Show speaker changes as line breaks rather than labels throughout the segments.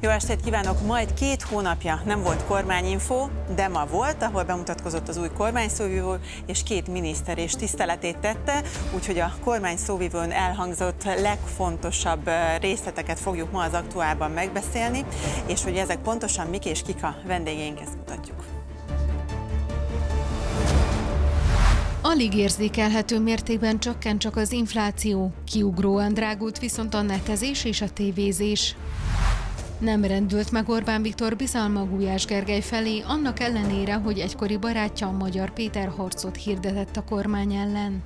Jó estét kívánok! Majd két hónapja nem volt kormányinfó, de ma volt, ahol bemutatkozott az új kormány és két miniszter és tiszteletét tette, úgyhogy a kormány elhangzott legfontosabb részleteket fogjuk ma az aktuálban megbeszélni, és hogy ezek pontosan mik és kik a vendégeink, ezt mutatjuk.
Alig érzékelhető mértékben csökken csak az infláció, kiugróan drágult viszont a netezés és a tévézés. Nem rendült meg Orbán Viktor bizalma Gulyás Gergely felé, annak ellenére, hogy egykori barátja Magyar Péter harcot hirdetett a kormány ellen.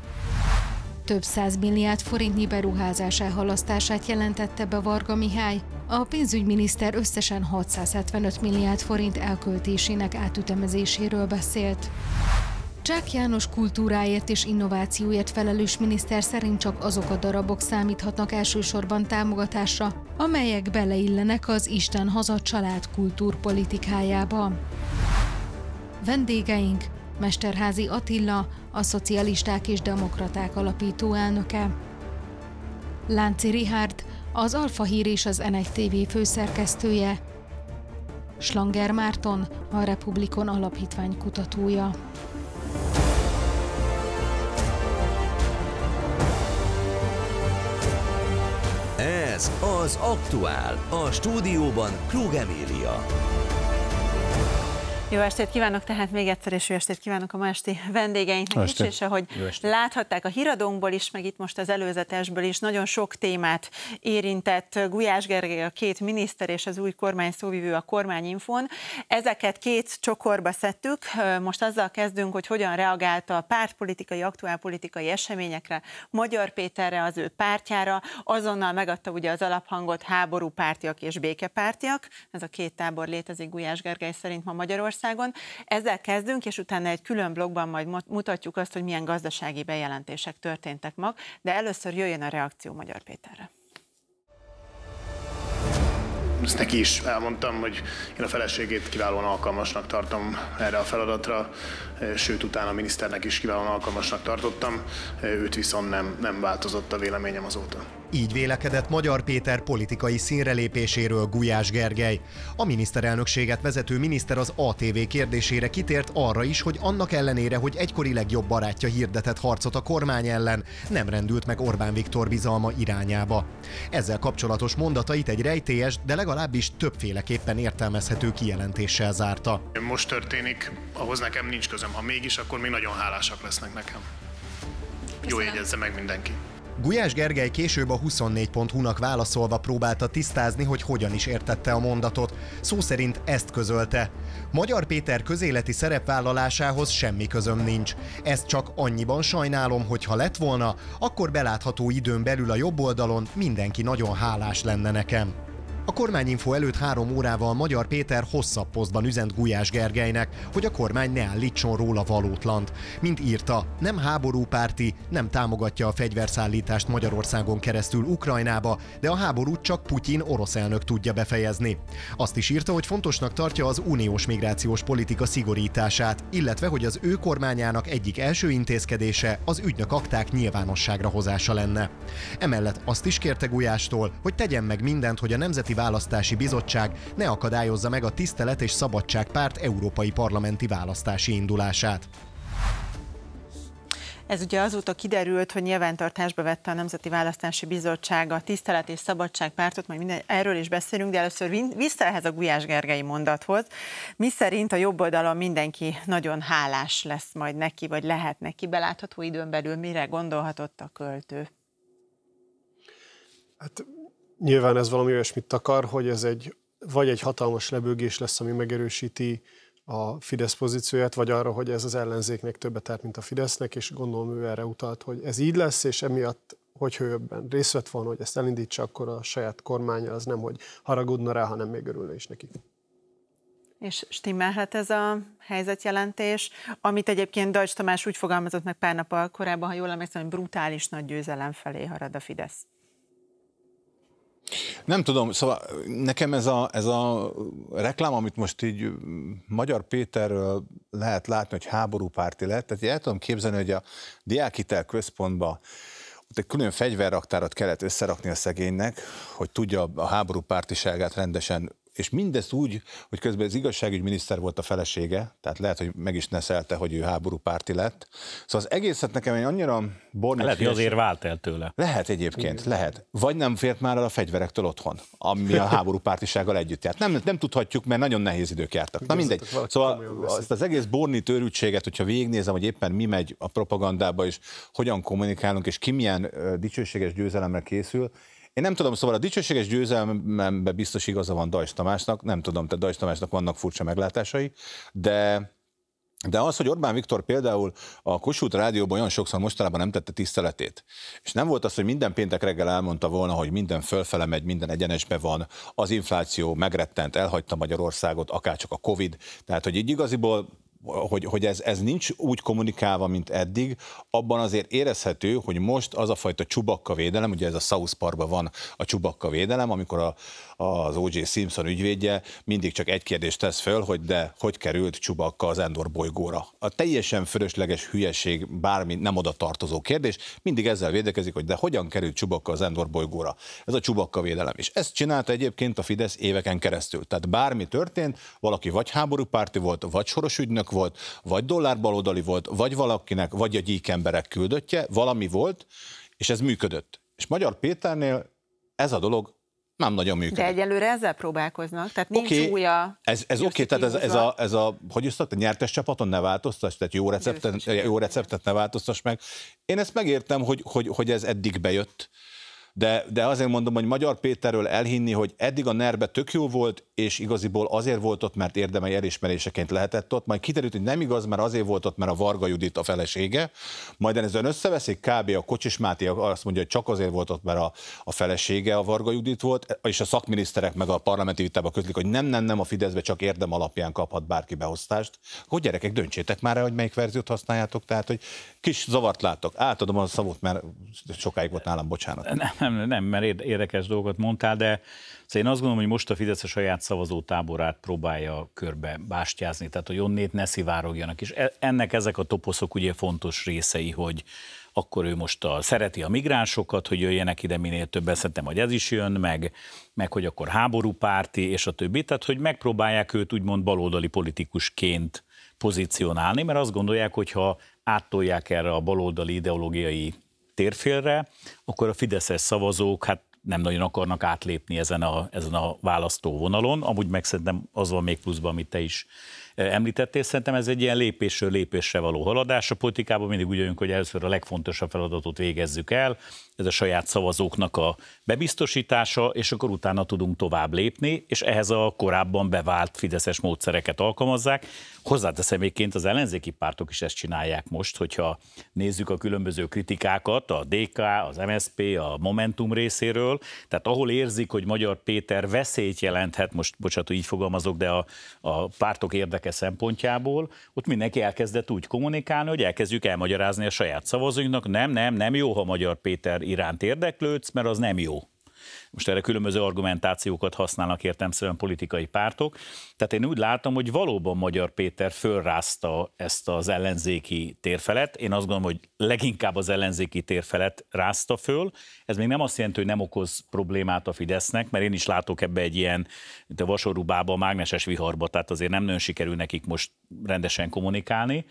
Több száz milliárd forintnyi beruházás elhalasztását jelentette be Varga Mihály, a pénzügyminiszter összesen 675 milliárd forint elköltésének átütemezéséről beszélt. Csák János kultúráért és innovációért felelős miniszter szerint csak azok a darabok számíthatnak elsősorban támogatásra, amelyek beleillenek az Isten haza család kultúrpolitikájába. Vendégeink Mesterházi Attila, a Szocialisták és Demokraták alapító elnöke. Lánci Rihárd, az Alfa Hír és az N1 TV főszerkesztője. Slanger Márton, a Republikon alapítvány kutatója.
Ez az Aktuál. A stúdióban Krug Emília.
Jó estét kívánok, tehát még egyszer, és jó estét kívánok a ma esti vendégeinknek is, és ahogy láthatták a híradónkból is, meg itt most az előzetesből is, nagyon sok témát érintett Gulyás Gergely, a két miniszter és az új kormány szóvivő a kormányinfon. Ezeket két csokorba szedtük, most azzal kezdünk, hogy hogyan reagált a pártpolitikai, aktuálpolitikai eseményekre, Magyar Péterre, az ő pártjára, azonnal megadta ugye az alaphangot háború pártiak és békepártiak, ez a két tábor létezik Gulyás Gergely szerint ma Magyarország Magyarországon. Ezzel kezdünk, és utána egy külön blogban majd mutatjuk azt, hogy milyen gazdasági bejelentések történtek mag, de először jöjjön a reakció Magyar Péterre
ezt neki is elmondtam, hogy én a feleségét kiválóan alkalmasnak tartom erre a feladatra sőt utána a miniszternek is kiválóan alkalmasnak tartottam, őt viszont nem, nem változott a véleményem azóta.
Így vélekedett Magyar Péter politikai színrelépéséről Gulyás Gergely. A miniszterelnökséget vezető miniszter az ATV kérdésére kitért arra is, hogy annak ellenére, hogy egykori legjobb barátja hirdetett harcot a kormány ellen, nem rendült meg Orbán Viktor bizalma irányába. Ezzel kapcsolatos mondatait egy rejtélyes, de legalábbis többféleképpen értelmezhető kijelentéssel zárta.
Most történik, ahhoz nekem nincs közöm nem. Ha mégis, akkor még nagyon hálásak lesznek nekem. Köszönöm. Jó jegyezze meg mindenki.
Gulyás Gergely később a 24.hu-nak válaszolva próbálta tisztázni, hogy hogyan is értette a mondatot. Szó szerint ezt közölte. Magyar Péter közéleti szerepvállalásához semmi közöm nincs. Ezt csak annyiban sajnálom, hogy ha lett volna, akkor belátható időn belül a jobb oldalon mindenki nagyon hálás lenne nekem. A kormányinfo előtt három órával Magyar Péter hosszabb posztban üzent Gulyás Gergelynek, hogy a kormány ne állítson róla valótlant. Mint írta, nem háborúpárti, nem támogatja a fegyverszállítást Magyarországon keresztül Ukrajnába, de a háborút csak Putyin orosz elnök tudja befejezni. Azt is írta, hogy fontosnak tartja az uniós migrációs politika szigorítását, illetve hogy az ő kormányának egyik első intézkedése az ügynök akták nyilvánosságra hozása lenne. Emellett azt is kérte Gulyástól, hogy tegyen meg mindent, hogy a nemzeti Nemzeti Választási Bizottság ne akadályozza meg a Tisztelet és Szabadság Párt európai parlamenti választási indulását.
Ez ugye azóta kiderült, hogy nyilvántartásba vette a Nemzeti Választási Bizottság a Tisztelet és Szabadság pártot, majd minden, erről is beszélünk, de először vissza ehhez a Gulyás Gergely mondathoz, mi szerint a jobb oldalon mindenki nagyon hálás lesz majd neki, vagy lehet neki belátható időn belül, mire gondolhatott a költő?
Hát nyilván ez valami olyasmit takar, hogy ez egy, vagy egy hatalmas lebőgés lesz, ami megerősíti a Fidesz pozícióját, vagy arra, hogy ez az ellenzéknek többet árt, mint a Fidesznek, és gondolom ő erre utalt, hogy ez így lesz, és emiatt hogy hőbben részt vett volna, hogy ezt elindítsa, akkor a saját kormánya az nem, hogy haragudna rá, hanem
még örülne is neki. És stimmelhet ez a helyzetjelentés, amit egyébként Dajcs Tamás úgy fogalmazott meg pár nap korábban, ha jól emlékszem, hogy brutális nagy győzelem felé harad a Fidesz.
Nem tudom, szóval nekem ez a, ez a reklám, amit most így Magyar Péterről lehet látni, hogy háborúpárti lett, tehát el tudom képzelni, hogy a Diákitel központba ott egy külön fegyverraktárat kellett összerakni a szegénynek, hogy tudja a háború pártiságát rendesen és mindezt úgy, hogy közben az igazságügyminiszter volt a felesége, tehát lehet, hogy meg is neszelte, hogy ő háborúpárti lett. Szóval az egészet nekem egy annyira bornító. Lehet, hogy azért
vált el tőle.
Lehet egyébként, Igen. lehet. Vagy nem fért már el a fegyverektől otthon, ami a pártisággal együtt járt. Nem, nem tudhatjuk, mert nagyon nehéz idők jártak. Na mindegy. Szóval azt az egész borni törültséget, hogyha végignézem, hogy éppen mi megy a propagandába, és hogyan kommunikálunk, és ki milyen dicsőséges győzelemre készül, én nem tudom, szóval a dicsőséges győzelmemben biztos igaza van Dajs Tamásnak, nem tudom, tehát Dajs Tamásnak vannak furcsa meglátásai, de de az, hogy Orbán Viktor például a Kossuth Rádióban olyan sokszor mostanában nem tette tiszteletét, és nem volt az, hogy minden péntek reggel elmondta volna, hogy minden fölfele megy, minden egyenesbe van, az infláció megrettent, elhagyta Magyarországot, akárcsak a Covid, tehát hogy így igaziból hogy, hogy ez, ez nincs úgy kommunikálva, mint eddig, abban azért érezhető, hogy most az a fajta csubakka védelem, ugye ez a South Parkban van a csubakka védelem, amikor a, az O.J. Simpson ügyvédje mindig csak egy kérdést tesz föl, hogy de hogy került csubakka az Endor bolygóra. A teljesen fölösleges hülyeség, bármi nem oda tartozó kérdés, mindig ezzel védekezik, hogy de hogyan került csubakka az Endor bolygóra. Ez a csubakka védelem. És ezt csinálta egyébként a Fidesz éveken keresztül. Tehát bármi történt, valaki vagy háborúpárti volt, vagy soros ügynök volt, vagy dollár baloldali volt, vagy valakinek, vagy a gyík emberek küldöttje, valami volt, és ez működött. És Magyar Péternél ez a dolog nem nagyon működik. De
egyelőre ezzel próbálkoznak, tehát nincs okay. a...
Ez, ez oké, okay, tehát ez, ez, a, ez a, hogy is a nyertes csapaton ne változtass, tehát jó receptet, jó receptet ne változtass meg. Én ezt megértem, hogy, hogy, hogy ez eddig bejött, de, de azért mondom, hogy Magyar Péterről elhinni, hogy eddig a nerbe tök jó volt, és igaziból azért volt ott, mert érdemei elismeréseként lehetett ott, majd kiderült, hogy nem igaz, mert azért volt ott, mert a Varga Judit a felesége, majd ezen összeveszik, kb. a Kocsis Máté azt mondja, hogy csak azért volt ott, mert a, a felesége a Varga Judit volt, és a szakminiszterek meg a parlamenti vitába közlik, hogy nem, nem, nem, a Fideszbe csak érdem alapján kaphat bárki beosztást. Hogy gyerekek, döntsétek már el, hogy melyik verziót használjátok, tehát hogy kis zavart látok. Átadom a szavot, mert sokáig volt
nálam, bocsánat. Nem, nem, nem, mert érdekes dolgot mondtál, de szóval én azt gondolom, hogy most a Fidesz a saját szavazótáborát próbálja körbe bástyázni, tehát hogy onnét ne szivárogjanak, és e-, ennek ezek a toposzok ugye fontos részei, hogy akkor ő most a, szereti a migránsokat, hogy jöjjenek ide minél többen, szerintem, hogy ez is jön, meg, meg hogy akkor háborúpárti, és a többi, tehát hogy megpróbálják őt úgymond baloldali politikusként pozícionálni, mert azt gondolják, hogy ha áttolják erre a baloldali ideológiai térfélre, akkor a fideszes szavazók hát nem nagyon akarnak átlépni ezen a, ezen a választóvonalon. Amúgy meg szerintem az van még pluszban, amit te is említettél, szerintem ez egy ilyen lépésről lépésre való haladás. A politikában mindig úgy jön, hogy először a legfontosabb feladatot végezzük el, ez a saját szavazóknak a bebiztosítása, és akkor utána tudunk tovább lépni, és ehhez a korábban bevált fideszes módszereket alkalmazzák. Hozzáteszem egyébként az ellenzéki pártok is ezt csinálják most, hogyha nézzük a különböző kritikákat, a DK, az MSP, a Momentum részéről, tehát ahol érzik, hogy Magyar Péter veszélyt jelenthet, most bocsánat, így fogalmazok, de a, a pártok érdek érdeke szempontjából, ott mindenki elkezdett úgy kommunikálni, hogy elkezdjük elmagyarázni a saját szavazóinknak, nem, nem, nem jó, ha Magyar Péter iránt érdeklődsz, mert az nem jó. Most erre különböző argumentációkat használnak értelmszerűen politikai pártok. Tehát én úgy látom, hogy valóban Magyar Péter fölrázta ezt az ellenzéki térfelet. Én azt gondolom, hogy leginkább az ellenzéki térfelet rázta föl. Ez még nem azt jelenti, hogy nem okoz problémát a Fidesznek, mert én is látok ebbe egy ilyen, mint a vasorubába, mágneses viharba, tehát azért nem nagyon sikerül nekik most rendesen kommunikálni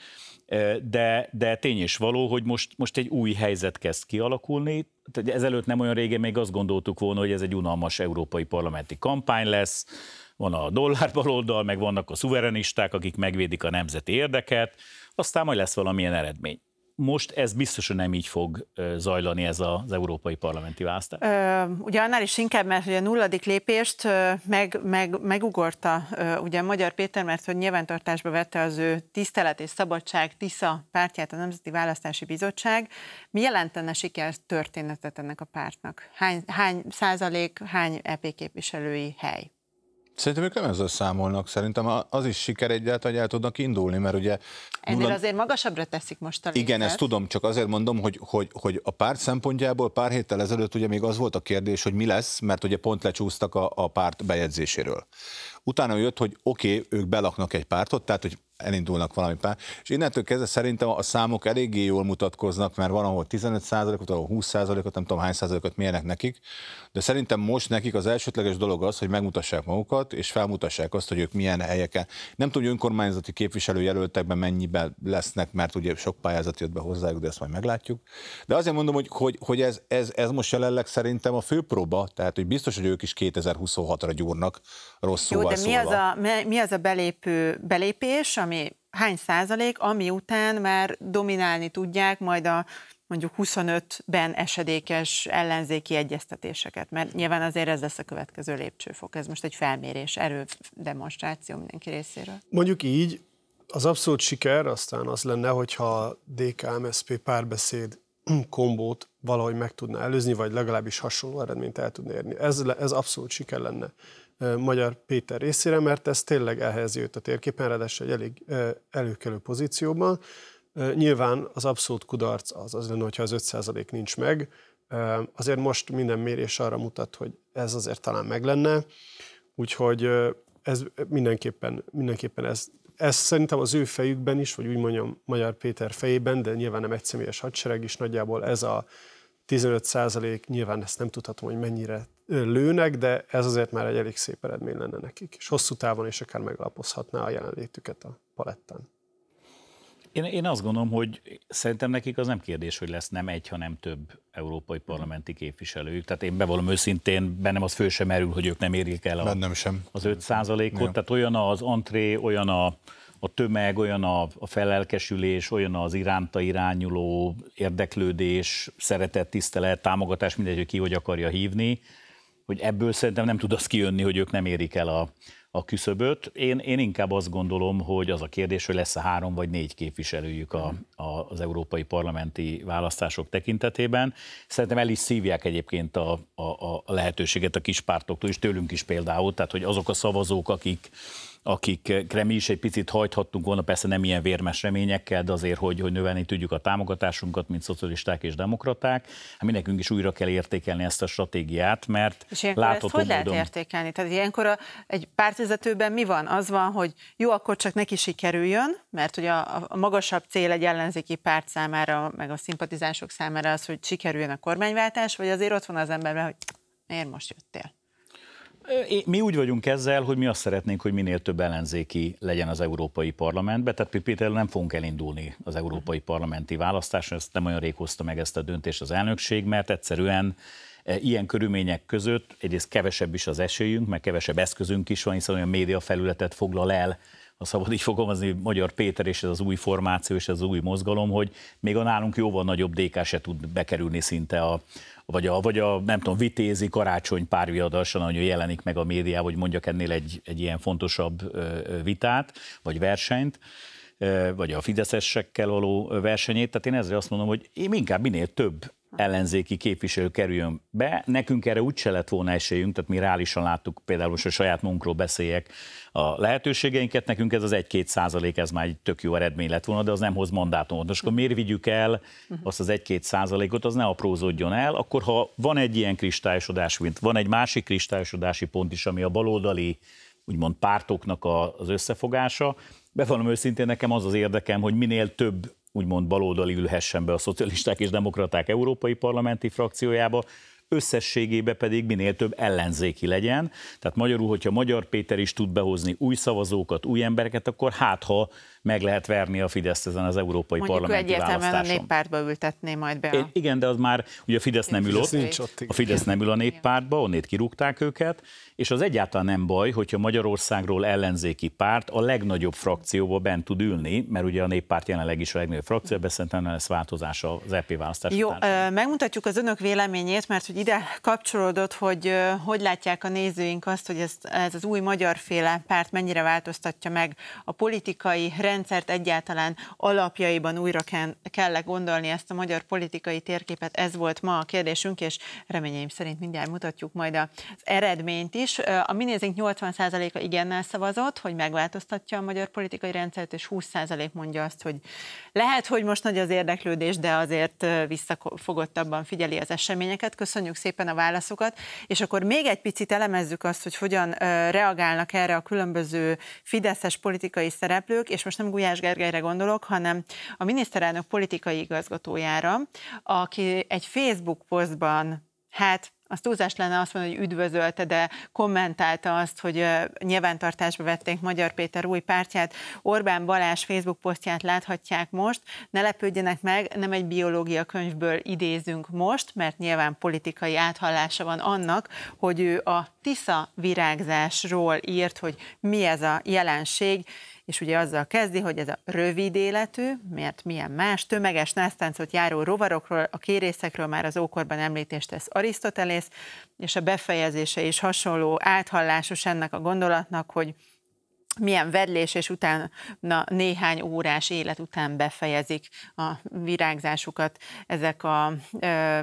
de, de tény és való, hogy most, most egy új helyzet kezd kialakulni. Ezelőtt nem olyan régen még azt gondoltuk volna, hogy ez egy unalmas európai parlamenti kampány lesz, van a dollár baloldal, meg vannak a szuverenisták, akik megvédik a nemzeti érdeket, aztán majd lesz valamilyen eredmény most ez biztosan nem így fog zajlani ez az európai parlamenti választás?
Ugye annál is inkább, mert hogy a nulladik lépést meg, meg, megugorta ugye Magyar Péter, mert hogy nyilvántartásba vette az ő tisztelet és szabadság Tisza pártját a Nemzeti Választási Bizottság. Mi jelentene siker történetet ennek a pártnak? Hány, hány százalék, hány EP képviselői hely?
Szerintem ők nem ezzel számolnak, szerintem az is siker egyáltalán, hogy el tudnak indulni, mert ugye... Ennél nulla... azért
magasabbra teszik most a létet. Igen, ezt
tudom, csak azért mondom, hogy, hogy, hogy a párt szempontjából pár héttel ezelőtt ugye még az volt a kérdés, hogy mi lesz, mert ugye pont lecsúsztak a, a párt bejegyzéséről. Utána jött, hogy oké, okay, ők belaknak egy pártot, tehát hogy elindulnak valami pár. És innentől kezdve szerintem a számok eléggé jól mutatkoznak, mert van, ahol 15%-ot, ahol 20%-ot, nem tudom hány százalékot mérnek nekik, de szerintem most nekik az elsődleges dolog az, hogy megmutassák magukat, és felmutassák azt, hogy ők milyen helyeken. Nem tudom, hogy önkormányzati képviselőjelöltekben mennyiben lesznek, mert ugye sok pályázat jött be hozzájuk, de ezt majd meglátjuk. De azért mondom, hogy, hogy, hogy ez, ez, ez most jelenleg szerintem a fő próba, tehát hogy biztos, hogy ők is 2026-ra gyúrnak rosszul. Jó, de mi az, a,
mi az a belépő belépés, ami ami hány százalék, ami után már dominálni tudják majd a mondjuk 25-ben esedékes ellenzéki egyeztetéseket, mert nyilván azért ez lesz a következő lépcsőfok. Ez most egy felmérés, erő demonstráció mindenki részéről.
Mondjuk így, az abszolút siker aztán az lenne, hogyha DK-MSZP párbeszéd kombót valahogy meg tudna előzni, vagy legalábbis hasonló eredményt el tudna érni. Ez, ez abszolút siker lenne. Magyar Péter részére, mert ez tényleg elhelyezi őt a térképen, ráadásul egy elég előkelő pozícióban. Nyilván az abszolút kudarc az az lenne, hogyha az 5% nincs meg. Azért most minden mérés arra mutat, hogy ez azért talán meg lenne, úgyhogy ez mindenképpen, mindenképpen ez, ez szerintem az ő fejükben is, vagy úgy mondjam Magyar Péter fejében, de nyilván nem egyszemélyes hadsereg is nagyjából ez a 15 százalék, nyilván ezt nem tudhatom, hogy mennyire lőnek, de ez azért már egy elég szép eredmény lenne nekik, és hosszú távon is akár meglapozhatná a jelenlétüket a palettán. Én,
én azt gondolom, hogy szerintem nekik az nem kérdés, hogy lesz nem egy, hanem több európai parlamenti képviselőjük. Tehát én bevallom őszintén, bennem az fő sem merül, hogy ők nem érik el a, bennem sem. az 5 ot Tehát olyan az antré, olyan a, a tömeg, olyan a, a felelkesülés, olyan az iránta irányuló érdeklődés, szeretet, tisztelet, támogatás, mindegy, hogy ki hogy akarja hívni, hogy ebből szerintem nem tud az kijönni, hogy ők nem érik el a, a küszöböt. Én, én inkább azt gondolom, hogy az a kérdés, hogy lesz-e három vagy négy képviselőjük a, a, az európai parlamenti választások tekintetében. Szerintem el is szívják egyébként a, a, a lehetőséget a kispártoktól, és tőlünk is például, tehát hogy azok a szavazók, akik akikre eh, mi is egy picit hajthattunk volna, persze nem ilyen vérmes reményekkel, de azért, hogy, hogy növelni tudjuk a támogatásunkat, mint szocialisták és demokraták. Hát mi nekünk is újra kell értékelni ezt a stratégiát, mert és látható ezt hogy módon... lehet
értékelni? Tehát ilyenkor a, egy pártvezetőben mi van? Az van, hogy jó, akkor csak neki sikerüljön, mert ugye a, a magasabb cél egy ellenzéki párt számára, meg a szimpatizások számára az, hogy sikerüljön a kormányváltás, vagy azért ott van az emberben, hogy miért most jöttél?
Mi úgy vagyunk ezzel, hogy mi azt szeretnénk, hogy minél több ellenzéki legyen az Európai Parlamentben, tehát például nem fogunk elindulni az Európai Parlamenti választáson, ezt nem olyan rég hozta meg ezt a döntést az elnökség, mert egyszerűen e, ilyen körülmények között egyrészt kevesebb is az esélyünk, mert kevesebb eszközünk is van, hiszen olyan média felületet foglal el a szabad így fogalmazni, Magyar Péter és ez az új formáció és ez az új mozgalom, hogy még a nálunk jóval nagyobb DK se tud bekerülni szinte a, vagy a, vagy a nem tudom, vitézi karácsony párviadarsan, ahogy jelenik meg a médiá, hogy mondjak ennél egy, egy ilyen fontosabb vitát, vagy versenyt vagy a fideszesekkel való versenyét. Tehát én ezzel azt mondom, hogy én inkább minél több ellenzéki képviselő kerüljön be. Nekünk erre úgyse lett volna esélyünk, tehát mi reálisan láttuk például, hogy a saját munkról beszéljek a lehetőségeinket, nekünk ez az 1-2 százalék, ez már egy tök jó eredmény lett volna, de az nem hoz mandátumot. Most akkor miért vigyük el azt az 1-2 százalékot, az ne aprózódjon el, akkor ha van egy ilyen kristályosodás, mint van egy másik kristályosodási pont is, ami a baloldali úgymond pártoknak az összefogása, bevallom őszintén, nekem az az érdekem, hogy minél több úgymond baloldali ülhessen be a szocialisták és demokraták európai parlamenti frakciójába, összességében pedig minél több ellenzéki legyen. Tehát magyarul, hogyha Magyar Péter is tud behozni új szavazókat, új embereket, akkor hát ha meg lehet verni a Fidesz ezen az európai Mondjuk parlamenti választáson. a
néppártba ültetné majd be. A... É,
igen, de az már, ugye a Fidesz nem ül ott,
ott a Fidesz
nem ül a néppártba, onnét kirúgták őket, és az egyáltalán nem baj, hogyha Magyarországról ellenzéki párt a legnagyobb frakcióba bent tud ülni, mert ugye a néppárt jelenleg is a legnagyobb frakció, beszéltem, lesz változás az EP választás. Jó,
után. megmutatjuk az önök véleményét, mert hogy ide kapcsolódott, hogy hogy látják a nézőink azt, hogy ez, ez az új magyarféle párt mennyire változtatja meg a politikai rendszert egyáltalán alapjaiban újra kell -e gondolni ezt a magyar politikai térképet. Ez volt ma a kérdésünk, és reményeim szerint mindjárt mutatjuk majd az eredményt is. A minézink 80%-a igennel szavazott, hogy megváltoztatja a magyar politikai rendszert, és 20% mondja azt, hogy lehet, hogy most nagy az érdeklődés, de azért visszafogottabban figyeli az eseményeket. Köszönjük szépen a válaszokat, és akkor még egy picit elemezzük azt, hogy hogyan reagálnak erre a különböző fideszes politikai szereplők, és most nem Gulyás Gergelyre gondolok, hanem a miniszterelnök politikai igazgatójára, aki egy Facebook posztban, hát az túlzás lenne azt mondani, hogy üdvözölte, de kommentálta azt, hogy nyilvántartásba vették Magyar Péter új pártját. Orbán Balázs Facebook posztját láthatják most. Ne lepődjenek meg, nem egy biológia könyvből idézünk most, mert nyilván politikai áthallása van annak, hogy ő a Tisza virágzásról írt, hogy mi ez a jelenség és ugye azzal kezdi, hogy ez a rövid életű, mert milyen más, tömeges násztáncot járó rovarokról, a kérészekről már az ókorban említést tesz Arisztotelész, és a befejezése is hasonló, áthallásos ennek a gondolatnak, hogy milyen vedlés, és utána néhány órás élet után befejezik a virágzásukat ezek a,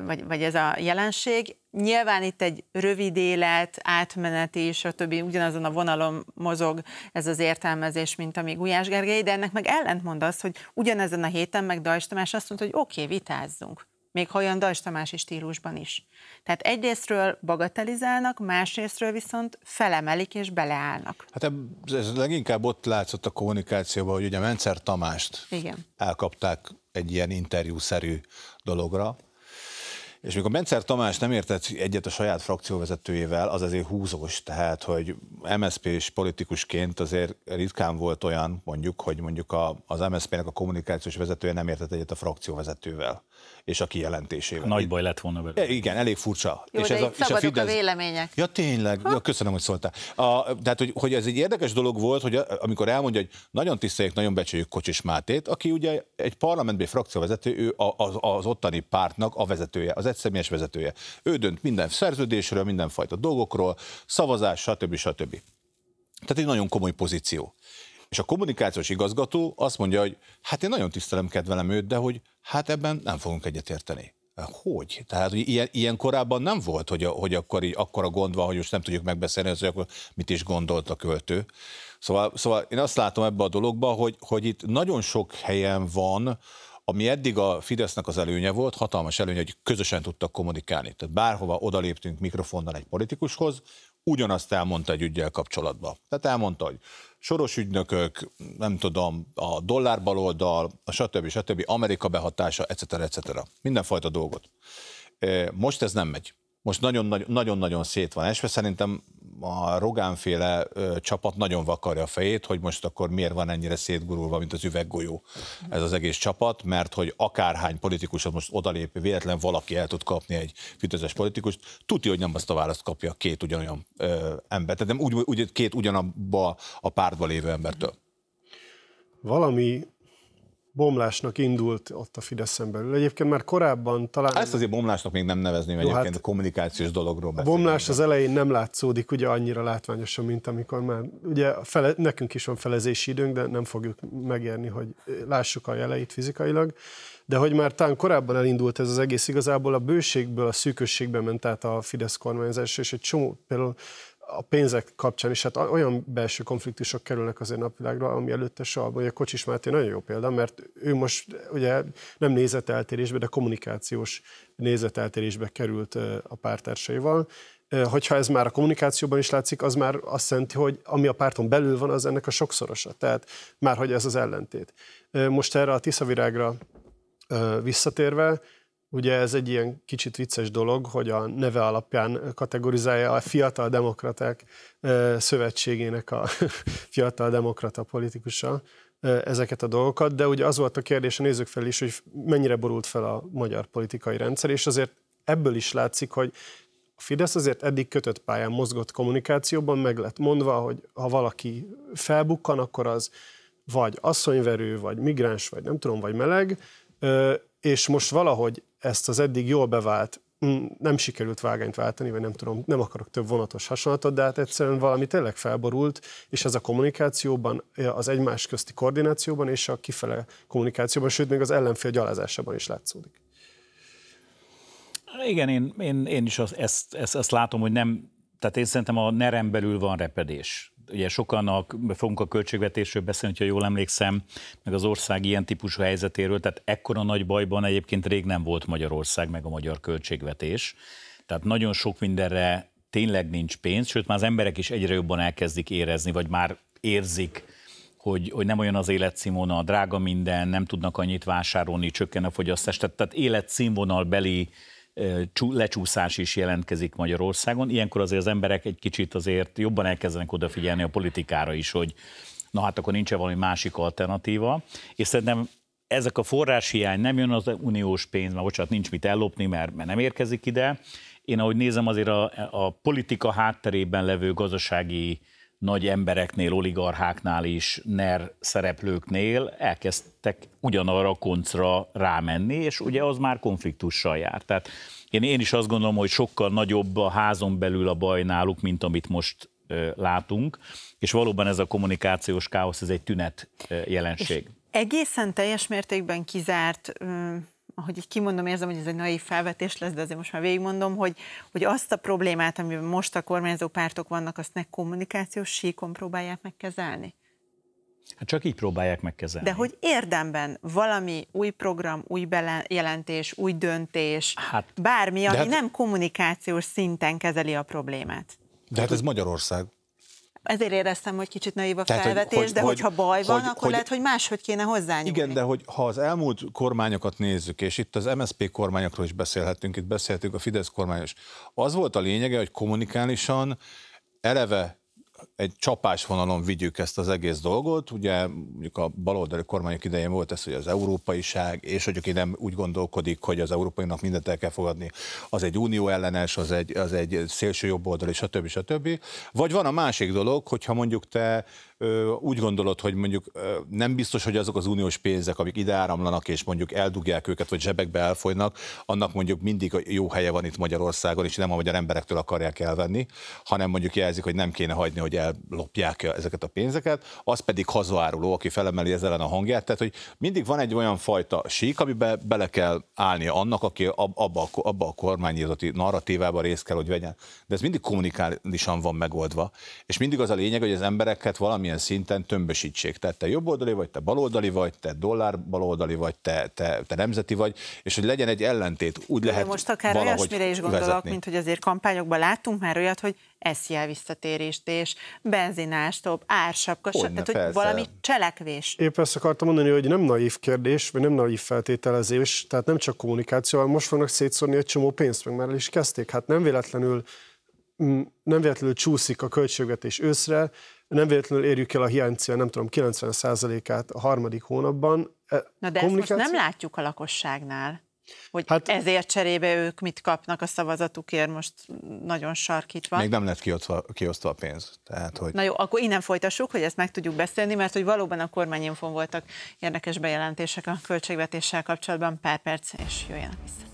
vagy, vagy ez a jelenség. Nyilván itt egy rövid élet, átmeneti, többi ugyanazon a vonalon mozog ez az értelmezés, mint a még Gulyás Gergely, de ennek meg ellentmond az, hogy ugyanezen a héten meg Dajs Tamás azt mondta, hogy oké, okay, vitázzunk. Még ha olyan Dajs Tamási stílusban is. Tehát egyrésztről bagatelizálnak, másrésztről viszont felemelik és beleállnak.
Hát ez leginkább ott látszott a kommunikációban, hogy ugye Mencer Tamást Igen. elkapták egy ilyen interjúszerű dologra, és mikor Mencer Tamás nem értett egyet a saját frakcióvezetőjével, az azért húzós, tehát, hogy msp és politikusként azért ritkán volt olyan, mondjuk, hogy mondjuk a, az MSZP-nek a kommunikációs vezetője nem értett egyet a frakcióvezetővel és a kijelentésével. Nagy baj lett volna belőle. Igen, elég furcsa. Jó, és de ez a, és a, Fidesz... a vélemények. Ja, tényleg. Ja, köszönöm, hogy szóltál. A, tehát, hogy, hogy ez egy érdekes dolog volt, hogy a, amikor elmondja, hogy nagyon tiszteljük, nagyon becsüljük Kocsis Mátét, aki ugye egy parlamentbeli frakcióvezető, ő az, az ottani pártnak a vezetője, az egyszemélyes vezetője. Ő dönt minden szerződésről, mindenfajta dolgokról, szavazás, stb. stb. Tehát egy nagyon komoly pozíció. És a kommunikációs igazgató azt mondja, hogy hát én nagyon tisztelem, kedvelem őt, de hogy hát ebben nem fogunk egyetérteni. Hogy? Tehát, hogy ilyen, ilyen korábban nem volt, hogy, a, hogy akkor, így, akkora a gond van, hogy most nem tudjuk megbeszélni, hogy akkor mit is gondolt a költő. Szóval, szóval én azt látom ebbe a dologba, hogy, hogy itt nagyon sok helyen van, ami eddig a Fidesznek az előnye volt, hatalmas előnye, hogy közösen tudtak kommunikálni. Tehát bárhova odaléptünk mikrofonnal egy politikushoz, ugyanazt elmondta egy ügyel kapcsolatban. Tehát elmondta, hogy soros ügynökök, nem tudom, a dollár baloldal, a stb. stb. Amerika behatása, etc. etc. Mindenfajta dolgot. Most ez nem megy most nagyon-nagyon szét van esve, szerintem a Rogánféle ö, csapat nagyon vakarja a fejét, hogy most akkor miért van ennyire szétgurulva, mint az üveggolyó ez az egész csapat, mert hogy akárhány politikusot most odalép, véletlen valaki el tud kapni egy fitözes politikust, tudja, hogy nem azt a választ kapja két ugyanolyan ö, ember, tehát nem úgy, úgy két ugyanabba a pártba lévő embertől.
Valami bomlásnak indult ott a Fideszen belül. Egyébként már korábban talán...
Ezt azért bomlásnak még nem nevezném no, hát egyébként hát, a kommunikációs dologról A
bomlás az elején nem látszódik ugye annyira látványosan, mint amikor már... Ugye fele, nekünk is van felezési időnk, de nem fogjuk megérni, hogy lássuk a jeleit fizikailag. De hogy már talán korábban elindult ez az egész, igazából a bőségből a szűkösségbe ment át a Fidesz kormányzás, és egy csomó például a pénzek kapcsán is, hát olyan belső konfliktusok kerülnek azért napvilágra, ami előtte soha, vagy a Kocsis Máté nagyon jó példa, mert ő most ugye nem nézeteltérésbe, de kommunikációs nézeteltérésbe került a pártársaival, hogyha ez már a kommunikációban is látszik, az már azt jelenti, hogy ami a párton belül van, az ennek a sokszorosa. Tehát már hogy ez az ellentét. Most erre a Tiszavirágra visszatérve, Ugye ez egy ilyen kicsit vicces dolog, hogy a neve alapján kategorizálja a Fiatal Demokraták Szövetségének a fiatal demokrata politikusa ezeket a dolgokat, de ugye az volt a kérdés, nézzük fel is, hogy mennyire borult fel a magyar politikai rendszer, és azért ebből is látszik, hogy a Fidesz azért eddig kötött pályán mozgott kommunikációban, meg lett mondva, hogy ha valaki felbukkan, akkor az vagy asszonyverő, vagy migráns, vagy nem tudom, vagy meleg, és most valahogy ezt az eddig jól bevált, mm, nem sikerült vágányt váltani, vagy nem tudom, nem akarok több vonatos hasonlatot, de hát egyszerűen valami tényleg felborult, és ez a kommunikációban, az egymás közti koordinációban és a kifele kommunikációban, sőt, még az ellenfél gyalázásában is látszódik.
Igen, én, én, én is azt, ezt, ezt, ezt látom, hogy nem, tehát én szerintem a nerem belül van repedés ugye sokan a, fogunk a költségvetésről beszélni, ha jól emlékszem, meg az ország ilyen típusú helyzetéről, tehát ekkora nagy bajban egyébként rég nem volt Magyarország, meg a magyar költségvetés. Tehát nagyon sok mindenre tényleg nincs pénz, sőt már az emberek is egyre jobban elkezdik érezni, vagy már érzik, hogy, hogy nem olyan az életszínvonal, drága minden, nem tudnak annyit vásárolni, csökken a fogyasztás, tehát, tehát életszínvonalbeli lecsúszás is jelentkezik Magyarországon. Ilyenkor azért az emberek egy kicsit azért jobban elkezdenek odafigyelni a politikára is, hogy na hát akkor nincs -e valami másik alternatíva, és szerintem ezek a forráshiány nem jön az uniós pénz, mert bocsánat, nincs mit ellopni, mert, mert nem érkezik ide. Én ahogy nézem, azért a, a politika hátterében levő gazdasági nagy embereknél, oligarcháknál is, NER szereplőknél elkezdtek ugyanarra a koncra rámenni, és ugye az már konfliktussal jár. Tehát én, én is azt gondolom, hogy sokkal nagyobb a házon belül a baj náluk, mint amit most ö, látunk, és valóban ez a kommunikációs káosz, ez egy tünet ö, jelenség. És
egészen teljes mértékben kizárt ö- ahogy így kimondom, érzem, hogy ez egy naív felvetés lesz, de azért most már végigmondom, hogy, hogy azt a problémát, amiben most a kormányzó pártok vannak, azt ne kommunikációs síkon próbálják megkezelni?
Hát csak így próbálják megkezelni. De
hogy érdemben valami új program, új jelentés, új döntés, hát, bármi, ami hát, nem kommunikációs szinten kezeli a problémát. De hát
ez Magyarország
ezért éreztem, hogy kicsit naív a Tehát, felvetés, hogy, de hogy, hogyha baj van, hogy, akkor hogy, lehet, hogy máshogy kéne hozzányúlni.
Igen, de hogy ha az elmúlt kormányokat nézzük, és itt az MSP kormányokról is beszélhetünk, itt beszélhetünk a Fidesz kormányos, az volt a lényege, hogy kommunikálisan eleve egy csapásvonalon vigyük ezt az egész dolgot. Ugye mondjuk a baloldali kormányok idején volt ez, hogy az európaiság, és hogy aki nem úgy gondolkodik, hogy az európainak mindent el kell fogadni, az egy unió ellenes, az egy, az egy szélső jobboldali, stb. stb. Vagy van a másik dolog, hogyha mondjuk te úgy gondolod, hogy mondjuk nem biztos, hogy azok az uniós pénzek, amik ide áramlanak, és mondjuk eldugják őket, vagy zsebekbe elfolynak, annak mondjuk mindig a jó helye van itt Magyarországon, és nem a magyar emberektől akarják elvenni, hanem mondjuk jelzik, hogy nem kéne hagyni, hogy ellopják ezeket a pénzeket, az pedig hazaáruló, aki felemeli ezzel a hangját. Tehát, hogy mindig van egy olyan fajta sík, amiben bele kell állni annak, aki abba a, abba a kormányzati narratívába részt kell, hogy vegyen. De ez mindig kommunikálisan van megoldva, és mindig az a lényeg, hogy az embereket valami valamilyen szinten tömbösítsék. Tehát te jobboldali vagy, te baloldali vagy, te dollár baloldali vagy, te, te, te nemzeti vagy, és hogy legyen egy ellentét. Úgy lehet De Most akár olyasmire is gondolok, vezetni. mint
hogy azért kampányokban láttunk már olyat, hogy eszjel visszatérést és benzinástóbb, ársapka, Hogyne, tehát hogy persze. valami cselekvés.
Épp ezt akartam mondani, hogy nem naív kérdés, vagy nem naív feltételezés, tehát nem csak kommunikáció, hanem most fognak szétszórni egy csomó pénzt, meg már el is kezdték. Hát nem véletlenül mm, nem véletlenül csúszik a költségvetés őszre, nem véletlenül érjük el a hiánycél, nem tudom, 90%-át a harmadik hónapban. E,
Na de ezt most nem látjuk a lakosságnál, hogy hát, ezért cserébe ők mit kapnak a szavazatukért, most nagyon sarkítva. Még nem
lett kiosztva, kiosztva a pénz. Tehát, hogy... Na
jó, akkor innen folytassuk, hogy ezt meg tudjuk beszélni, mert hogy valóban a kormányinfon voltak érdekes bejelentések a költségvetéssel kapcsolatban. Pár perc, és jöjjenek vissza.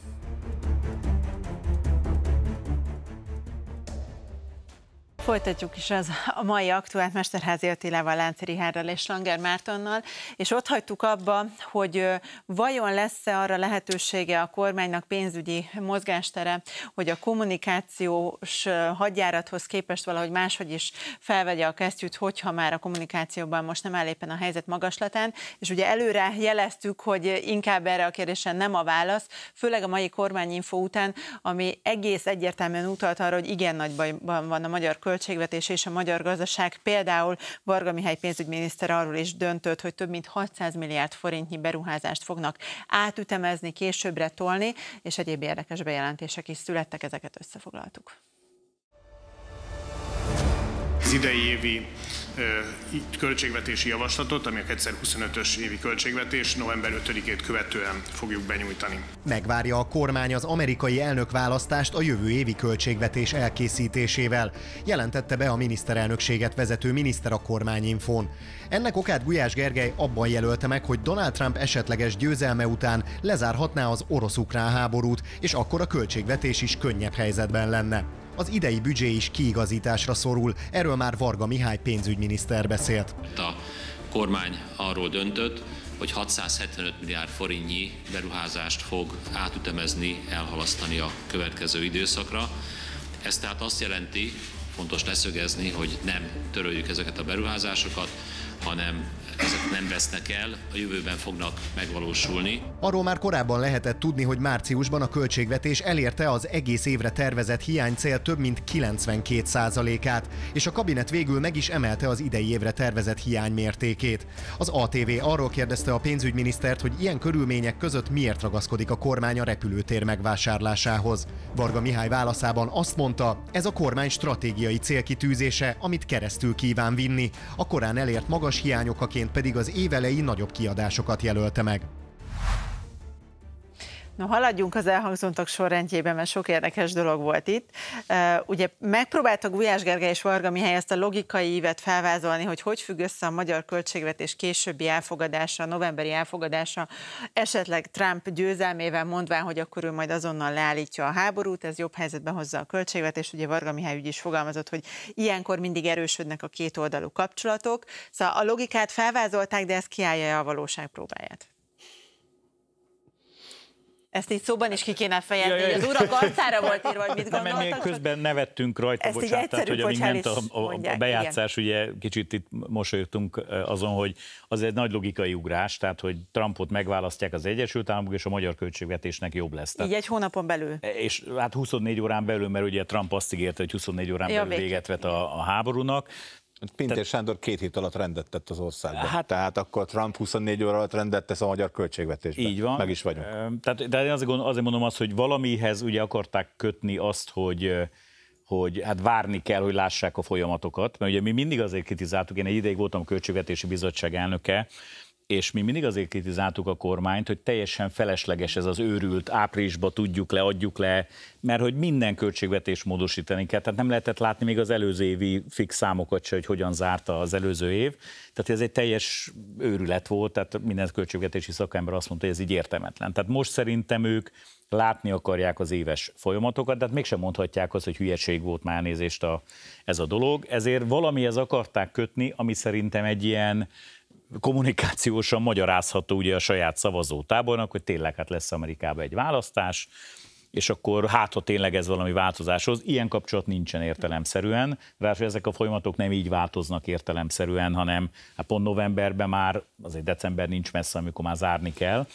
Folytatjuk is az a mai aktuált Mesterházi Attilával, Lánci Rihárral és Langer Mártonnal, és ott hagytuk abba, hogy vajon lesz-e arra lehetősége a kormánynak pénzügyi mozgástere, hogy a kommunikációs hadjárathoz képest valahogy máshogy is felvegye a kesztyűt, hogyha már a kommunikációban most nem áll éppen a helyzet magaslatán, és ugye előre jeleztük, hogy inkább erre a kérdésre nem a válasz, főleg a mai kormányinfo után, ami egész egyértelműen utalt arra, hogy igen nagy bajban van a magyar költség, költségvetés és a magyar gazdaság. Például Varga Mihály pénzügyminiszter arról is döntött, hogy több mint 600 milliárd forintnyi beruházást fognak átütemezni, későbbre tolni, és egyéb érdekes bejelentések is születtek, ezeket összefoglaltuk
az idei évi költségvetési javaslatot, ami a 2025-ös évi költségvetés november 5-ét követően fogjuk benyújtani.
Megvárja a kormány az amerikai választást a jövő évi költségvetés elkészítésével, jelentette be a miniszterelnökséget vezető miniszter a kormányinfón. Ennek okát Gulyás Gergely abban jelölte meg, hogy Donald Trump esetleges győzelme után lezárhatná az orosz-ukrán háborút, és akkor a költségvetés is könnyebb helyzetben lenne. Az idei büdzsé is kiigazításra szorul, erről már Varga Mihály pénzügyminiszter beszélt. A kormány arról döntött, hogy 675 milliárd
forintnyi beruházást fog átütemezni, elhalasztani a következő időszakra. Ez tehát azt jelenti, fontos leszögezni, hogy nem töröljük ezeket a beruházásokat, hanem ezek nem vesznek el, a jövőben fognak megvalósulni.
Arról már korábban lehetett tudni, hogy márciusban a költségvetés elérte az egész évre tervezett hiánycél több mint 92 át és a kabinet végül meg is emelte az idei évre tervezett hiány mértékét. Az ATV arról kérdezte a pénzügyminisztert, hogy ilyen körülmények között miért ragaszkodik a kormány a repülőtér megvásárlásához. Varga Mihály válaszában azt mondta, ez a kormány stratégiai célkitűzése, amit keresztül kíván vinni. A korán elért magas hiányokaként pedig az évelei nagyobb kiadásokat jelölte meg.
No, haladjunk az elhangzottak sorrendjében, mert sok érdekes dolog volt itt. Uh, ugye megpróbáltak Gulyás Gergely és Varga Mihály ezt a logikai ívet felvázolni, hogy hogy függ össze a magyar költségvetés későbbi elfogadása, novemberi elfogadása, esetleg Trump győzelmével mondván, hogy akkor ő majd azonnal leállítja a háborút, ez jobb helyzetbe hozza a költségvetést. Ugye Varga Mihály ügy is fogalmazott, hogy ilyenkor mindig erősödnek a két oldalú kapcsolatok. Szóval a logikát felvázolták, de ez kiállja a valóság próbáját. Ezt így szóban is ki kéne fejezni, ja, ja, ja. az urak arcára volt írva, hogy mit gondoltak. még
közben nevettünk rajta, Ezt bocsánat, tehát, hogy amíg ment a, a, mondják, a bejátszás, igen. ugye kicsit itt mosolyogtunk azon, hogy az egy nagy logikai ugrás, tehát hogy Trumpot megválasztják az Egyesült Államok, és a magyar költségvetésnek jobb lesz. Tehát, így
egy hónapon belül. E,
és hát 24 órán belül,
mert ugye Trump azt ígérte, hogy 24 órán ja, belül véget vet a, a háborúnak, Pintér Tehát... Sándor két hét alatt rendet tett az országban. Hát, tehát akkor Trump 24 óra alatt rendet tesz a magyar költségvetésben. Így van. Meg is vagyunk.
Tehát, de én azért, azért mondom azt, hogy valamihez ugye akarták kötni azt, hogy hogy hát várni kell, hogy lássák a folyamatokat, mert ugye mi mindig azért kritizáltuk, én egy ideig voltam a Költségvetési Bizottság elnöke, és mi mindig azért kritizáltuk a kormányt, hogy teljesen felesleges ez az őrült, áprilisba tudjuk le, adjuk le, mert hogy minden költségvetés módosítani kell, tehát nem lehetett látni még az előző évi fix számokat se, hogy hogyan zárta az előző év, tehát ez egy teljes őrület volt, tehát minden költségvetési szakember azt mondta, hogy ez így értemetlen. Tehát most szerintem ők látni akarják az éves folyamatokat, de hát mégsem mondhatják azt, hogy hülyeség volt már nézést a, ez a dolog. Ezért valamihez akarták kötni, ami szerintem egy ilyen kommunikációsan magyarázható ugye a saját szavazótábornak, hogy tényleg hát lesz Amerikában egy választás, és akkor hát, ha tényleg ez valami változáshoz, ilyen kapcsolat nincsen értelemszerűen, ráadásul ezek a folyamatok nem így változnak értelemszerűen, hanem hát pont novemberben már, azért december nincs messze, amikor már zárni kell.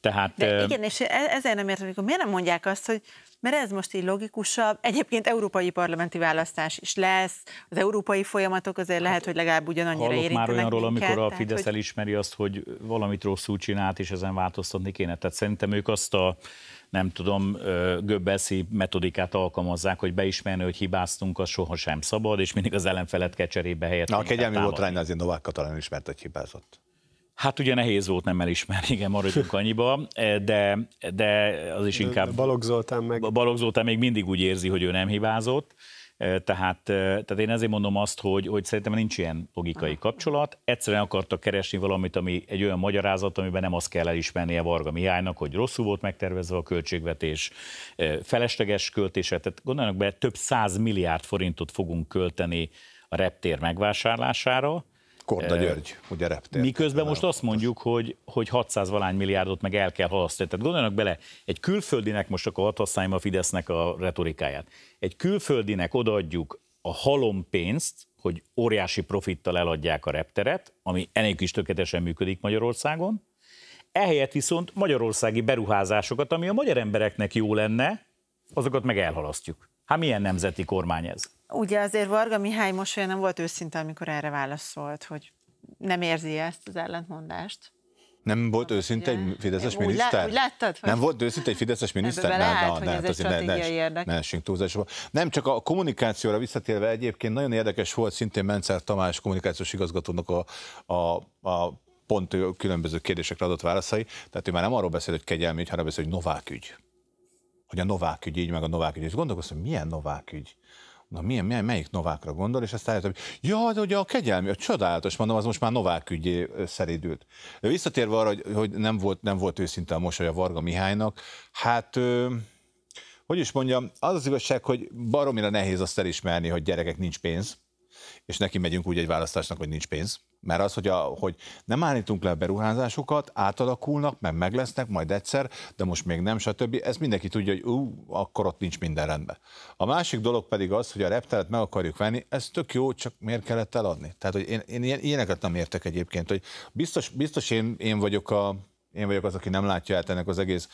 Tehát, De igen,
és e-, ezért nem értem, amikor miért nem mondják azt, hogy mert ez most így logikusabb. Egyébként európai parlamenti választás is lesz, az európai folyamatok azért hát lehet, hogy legalább ugyanannyira érintenek már olyanról, minket, amikor a Fidesz tehát,
elismeri azt, hogy valamit rosszul csinált, és ezen változtatni kéne. Tehát szerintem ők azt a nem tudom, göbbeszi metodikát alkalmazzák, hogy beismerni, hogy hibáztunk, az sohasem szabad, és mindig az ellenfelet kell cserébe helyett. Na, a kegyelmi rány,
azért Novák Katalin ismert, hogy hibázott.
Hát ugye nehéz volt nem elismerni, igen, maradjunk annyiba, e, de, de az is inkább... Balogh Zoltán meg... Balogh Zoltán még mindig úgy érzi, hogy ő nem hibázott, tehát, tehát én ezért mondom azt, hogy, hogy szerintem nincs ilyen logikai kapcsolat. Egyszerűen akartak keresni valamit, ami egy olyan magyarázat, amiben nem azt kell elismernie Varga Mihálynak, hogy rosszul volt megtervezve a költségvetés, felesleges költése. Tehát gondoljanak be, több száz milliárd forintot fogunk költeni a reptér megvásárlására, Korda György, ugye reptér. Miközben most azt hát mondjuk, hogy, hogy 600 valány milliárdot meg el kell halasztani. Tehát gondoljanak bele, egy külföldinek, most akkor hadd használjam a Fidesznek a retorikáját, egy külföldinek odaadjuk a halom pénzt, hogy óriási profittal eladják a repteret, ami enélkül is tökéletesen működik Magyarországon, ehelyett viszont magyarországi beruházásokat, ami a magyar embereknek jó lenne, azokat meg elhalasztjuk. Hát milyen nemzeti kormány ez?
Ugye azért Varga Mihály most olyan nem volt őszinte, amikor erre válaszolt, hogy nem érzi ezt az ellentmondást.
Nem volt őszinte egy fideszes
miniszter? Úgy láttad, hogy... Nem volt
őszinte egy fideszes miniszter? Nem, nem, nem, azért ne, ne, ne essünk túlzásba. Nem, csak a kommunikációra visszatérve egyébként nagyon érdekes volt szintén Mencer Tamás kommunikációs igazgatónak a, a, a pont különböző kérdésekre adott válaszai. Tehát ő már nem arról beszél, hogy kegyelmi ügy, hanem beszél, hogy Novák ügy hogy a Novák ügy így, meg a Novák ügy. És gondolkoztam, hogy milyen Novák ügy? Na, milyen, milyen, melyik Novákra gondol, és ezt állítom, hogy ja, de ugye a kegyelmi, a csodálatos, mondom, az most már Novák ügyé szeridült. De visszatérve arra, hogy, hogy nem, volt, nem volt őszinte a mosoly a Varga Mihálynak, hát hogy is mondjam, az az igazság, hogy baromira nehéz azt elismerni, hogy gyerekek nincs pénz, és neki megyünk úgy egy választásnak, hogy nincs pénz mert az, hogy, a, hogy nem állítunk le a beruházásokat, átalakulnak, meg meg lesznek majd egyszer, de most még nem, stb. Ez mindenki tudja, hogy ú, akkor ott nincs minden rendben. A másik dolog pedig az, hogy a reptelet meg akarjuk venni, ez tök jó, csak miért kellett eladni? Tehát, hogy én, én ilyeneket nem értek egyébként, hogy biztos, biztos én, én vagyok a én vagyok az, aki nem látja át ennek az egész,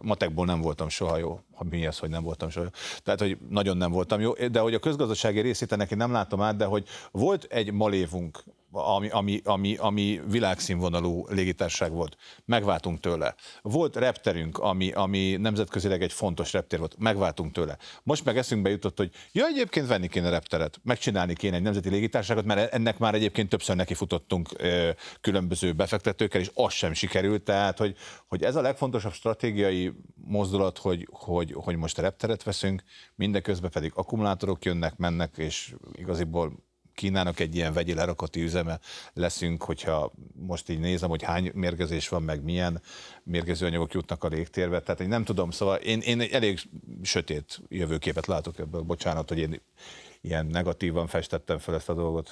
matekból nem voltam soha jó, ha mi az, hogy nem voltam soha jó. Tehát, hogy nagyon nem voltam jó, de hogy a közgazdasági részét ennek én nem látom át, de hogy volt egy malévunk ami, ami, ami, ami világszínvonalú légitárság volt. Megváltunk tőle. Volt repterünk, ami, ami nemzetközileg egy fontos reptér volt. Megváltunk tőle. Most meg eszünkbe jutott, hogy ja, egyébként venni kéne repteret, megcsinálni kéne egy nemzeti légitárságot, mert ennek már egyébként többször nekifutottunk ö, különböző befektetőkkel, és az sem sikerült. Tehát, hogy, hogy ez a legfontosabb stratégiai mozdulat, hogy, hogy, hogy most repteret veszünk, mindeközben pedig akkumulátorok jönnek, mennek, és igaziból Kínának egy ilyen vegyi lerakati üzeme leszünk, hogyha most így nézem, hogy hány mérgezés van, meg milyen mérgező anyagok jutnak a légtérbe. Tehát én nem tudom, szóval én, én elég sötét jövőképet látok ebből. Bocsánat, hogy én ilyen negatívan festettem fel ezt a dolgot.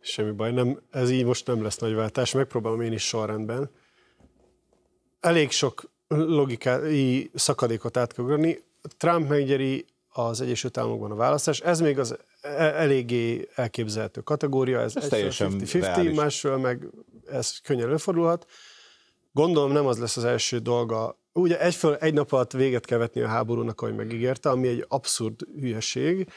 Semmi baj,
nem, ez így most nem lesz nagy váltás, megpróbálom én is sorrendben. Elég sok logikai szakadékot átkogarni. Trump meggyeri az Egyesült Államokban a választás. Ez még az E, eléggé elképzelhető kategória, ez, ez teljesen 50-50, másról meg ez könnyen előfordulhat. Gondolom nem az lesz az első dolga. Ugye egyföl egy nap alatt véget kell vetni a háborúnak, ahogy megígérte, ami egy abszurd hülyeség,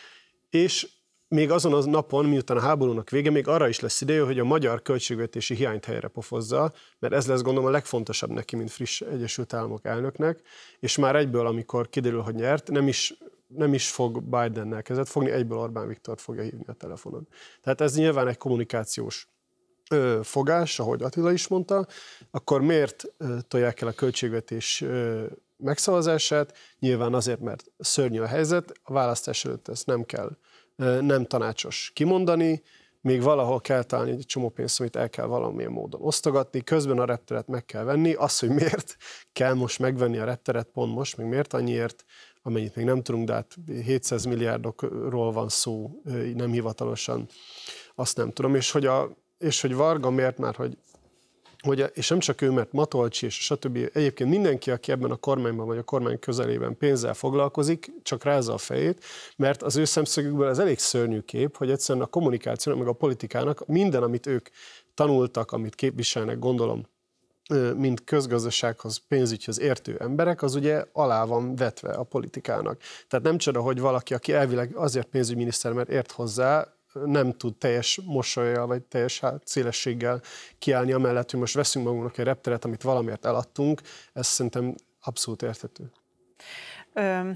és még azon az napon, miután a háborúnak vége, még arra is lesz ideje, hogy a magyar költségvetési hiányt helyre pofozza, mert ez lesz gondolom a legfontosabb neki, mint friss Egyesült Államok elnöknek, és már egyből, amikor kiderül, hogy nyert, nem is nem is fog Bidennel kezdet fogni, egyből Orbán Viktor fogja hívni a telefonon. Tehát ez nyilván egy kommunikációs fogás, ahogy Attila is mondta, akkor miért tolják el a költségvetés megszavazását? Nyilván azért, mert szörnyű a helyzet, a választás előtt ezt nem kell, nem tanácsos kimondani, még valahol kell találni egy csomó pénzt, amit el kell valamilyen módon osztogatni, közben a repteret meg kell venni, az, hogy miért kell most megvenni a repteret pont most, még miért annyiért, amennyit még nem tudunk, de hát 700 milliárdokról van szó nem hivatalosan, azt nem tudom. És hogy, a, és hogy Varga miért már, hogy, hogy és nem csak ő, mert Matolcsi és stb. Egyébként mindenki, aki ebben a kormányban vagy a kormány közelében pénzzel foglalkozik, csak rázza a fejét, mert az ő szemszögükből ez elég szörnyű kép, hogy egyszerűen a kommunikációnak, meg a politikának minden, amit ők tanultak, amit képviselnek, gondolom, mint közgazdasághoz, pénzügyhöz értő emberek, az ugye alá van vetve a politikának. Tehát nem csoda, hogy valaki, aki elvileg azért pénzügyminiszter, mert ért hozzá, nem tud teljes mosolyjal vagy teljes hát, szélességgel kiállni amellett, hogy most veszünk magunknak egy repteret, amit valamiért eladtunk, ez szerintem abszolút érthető.
Ö,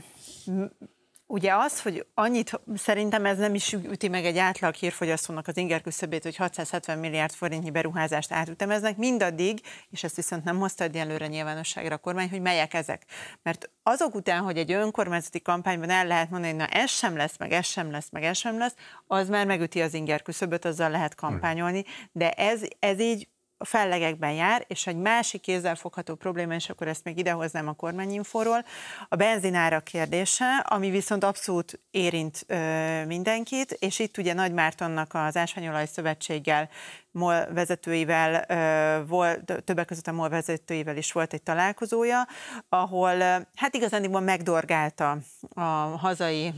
Ugye az, hogy annyit szerintem ez nem is üti meg egy átlag hírfogyasztónak az inger küszöbét, hogy 670 milliárd forintnyi beruházást átütemeznek, mindaddig, és ezt viszont nem hozta előre nyilvánosságra a kormány, hogy melyek ezek. Mert azok után, hogy egy önkormányzati kampányban el lehet mondani, hogy na ez sem lesz, meg ez sem lesz, meg ez sem lesz, az már megüti az inger küszöböt, azzal lehet kampányolni, de ez, ez így a fellegekben jár, és egy másik fogható probléma, és akkor ezt még idehoznám a kormányinfóról, a benzinára kérdése, ami viszont abszolút érint ö, mindenkit, és itt ugye Nagy Mártonnak az Ásványolaj Szövetséggel MOL vezetőivel volt, többek között a MOL vezetőivel is volt egy találkozója, ahol hát igazándiból megdorgálta a hazai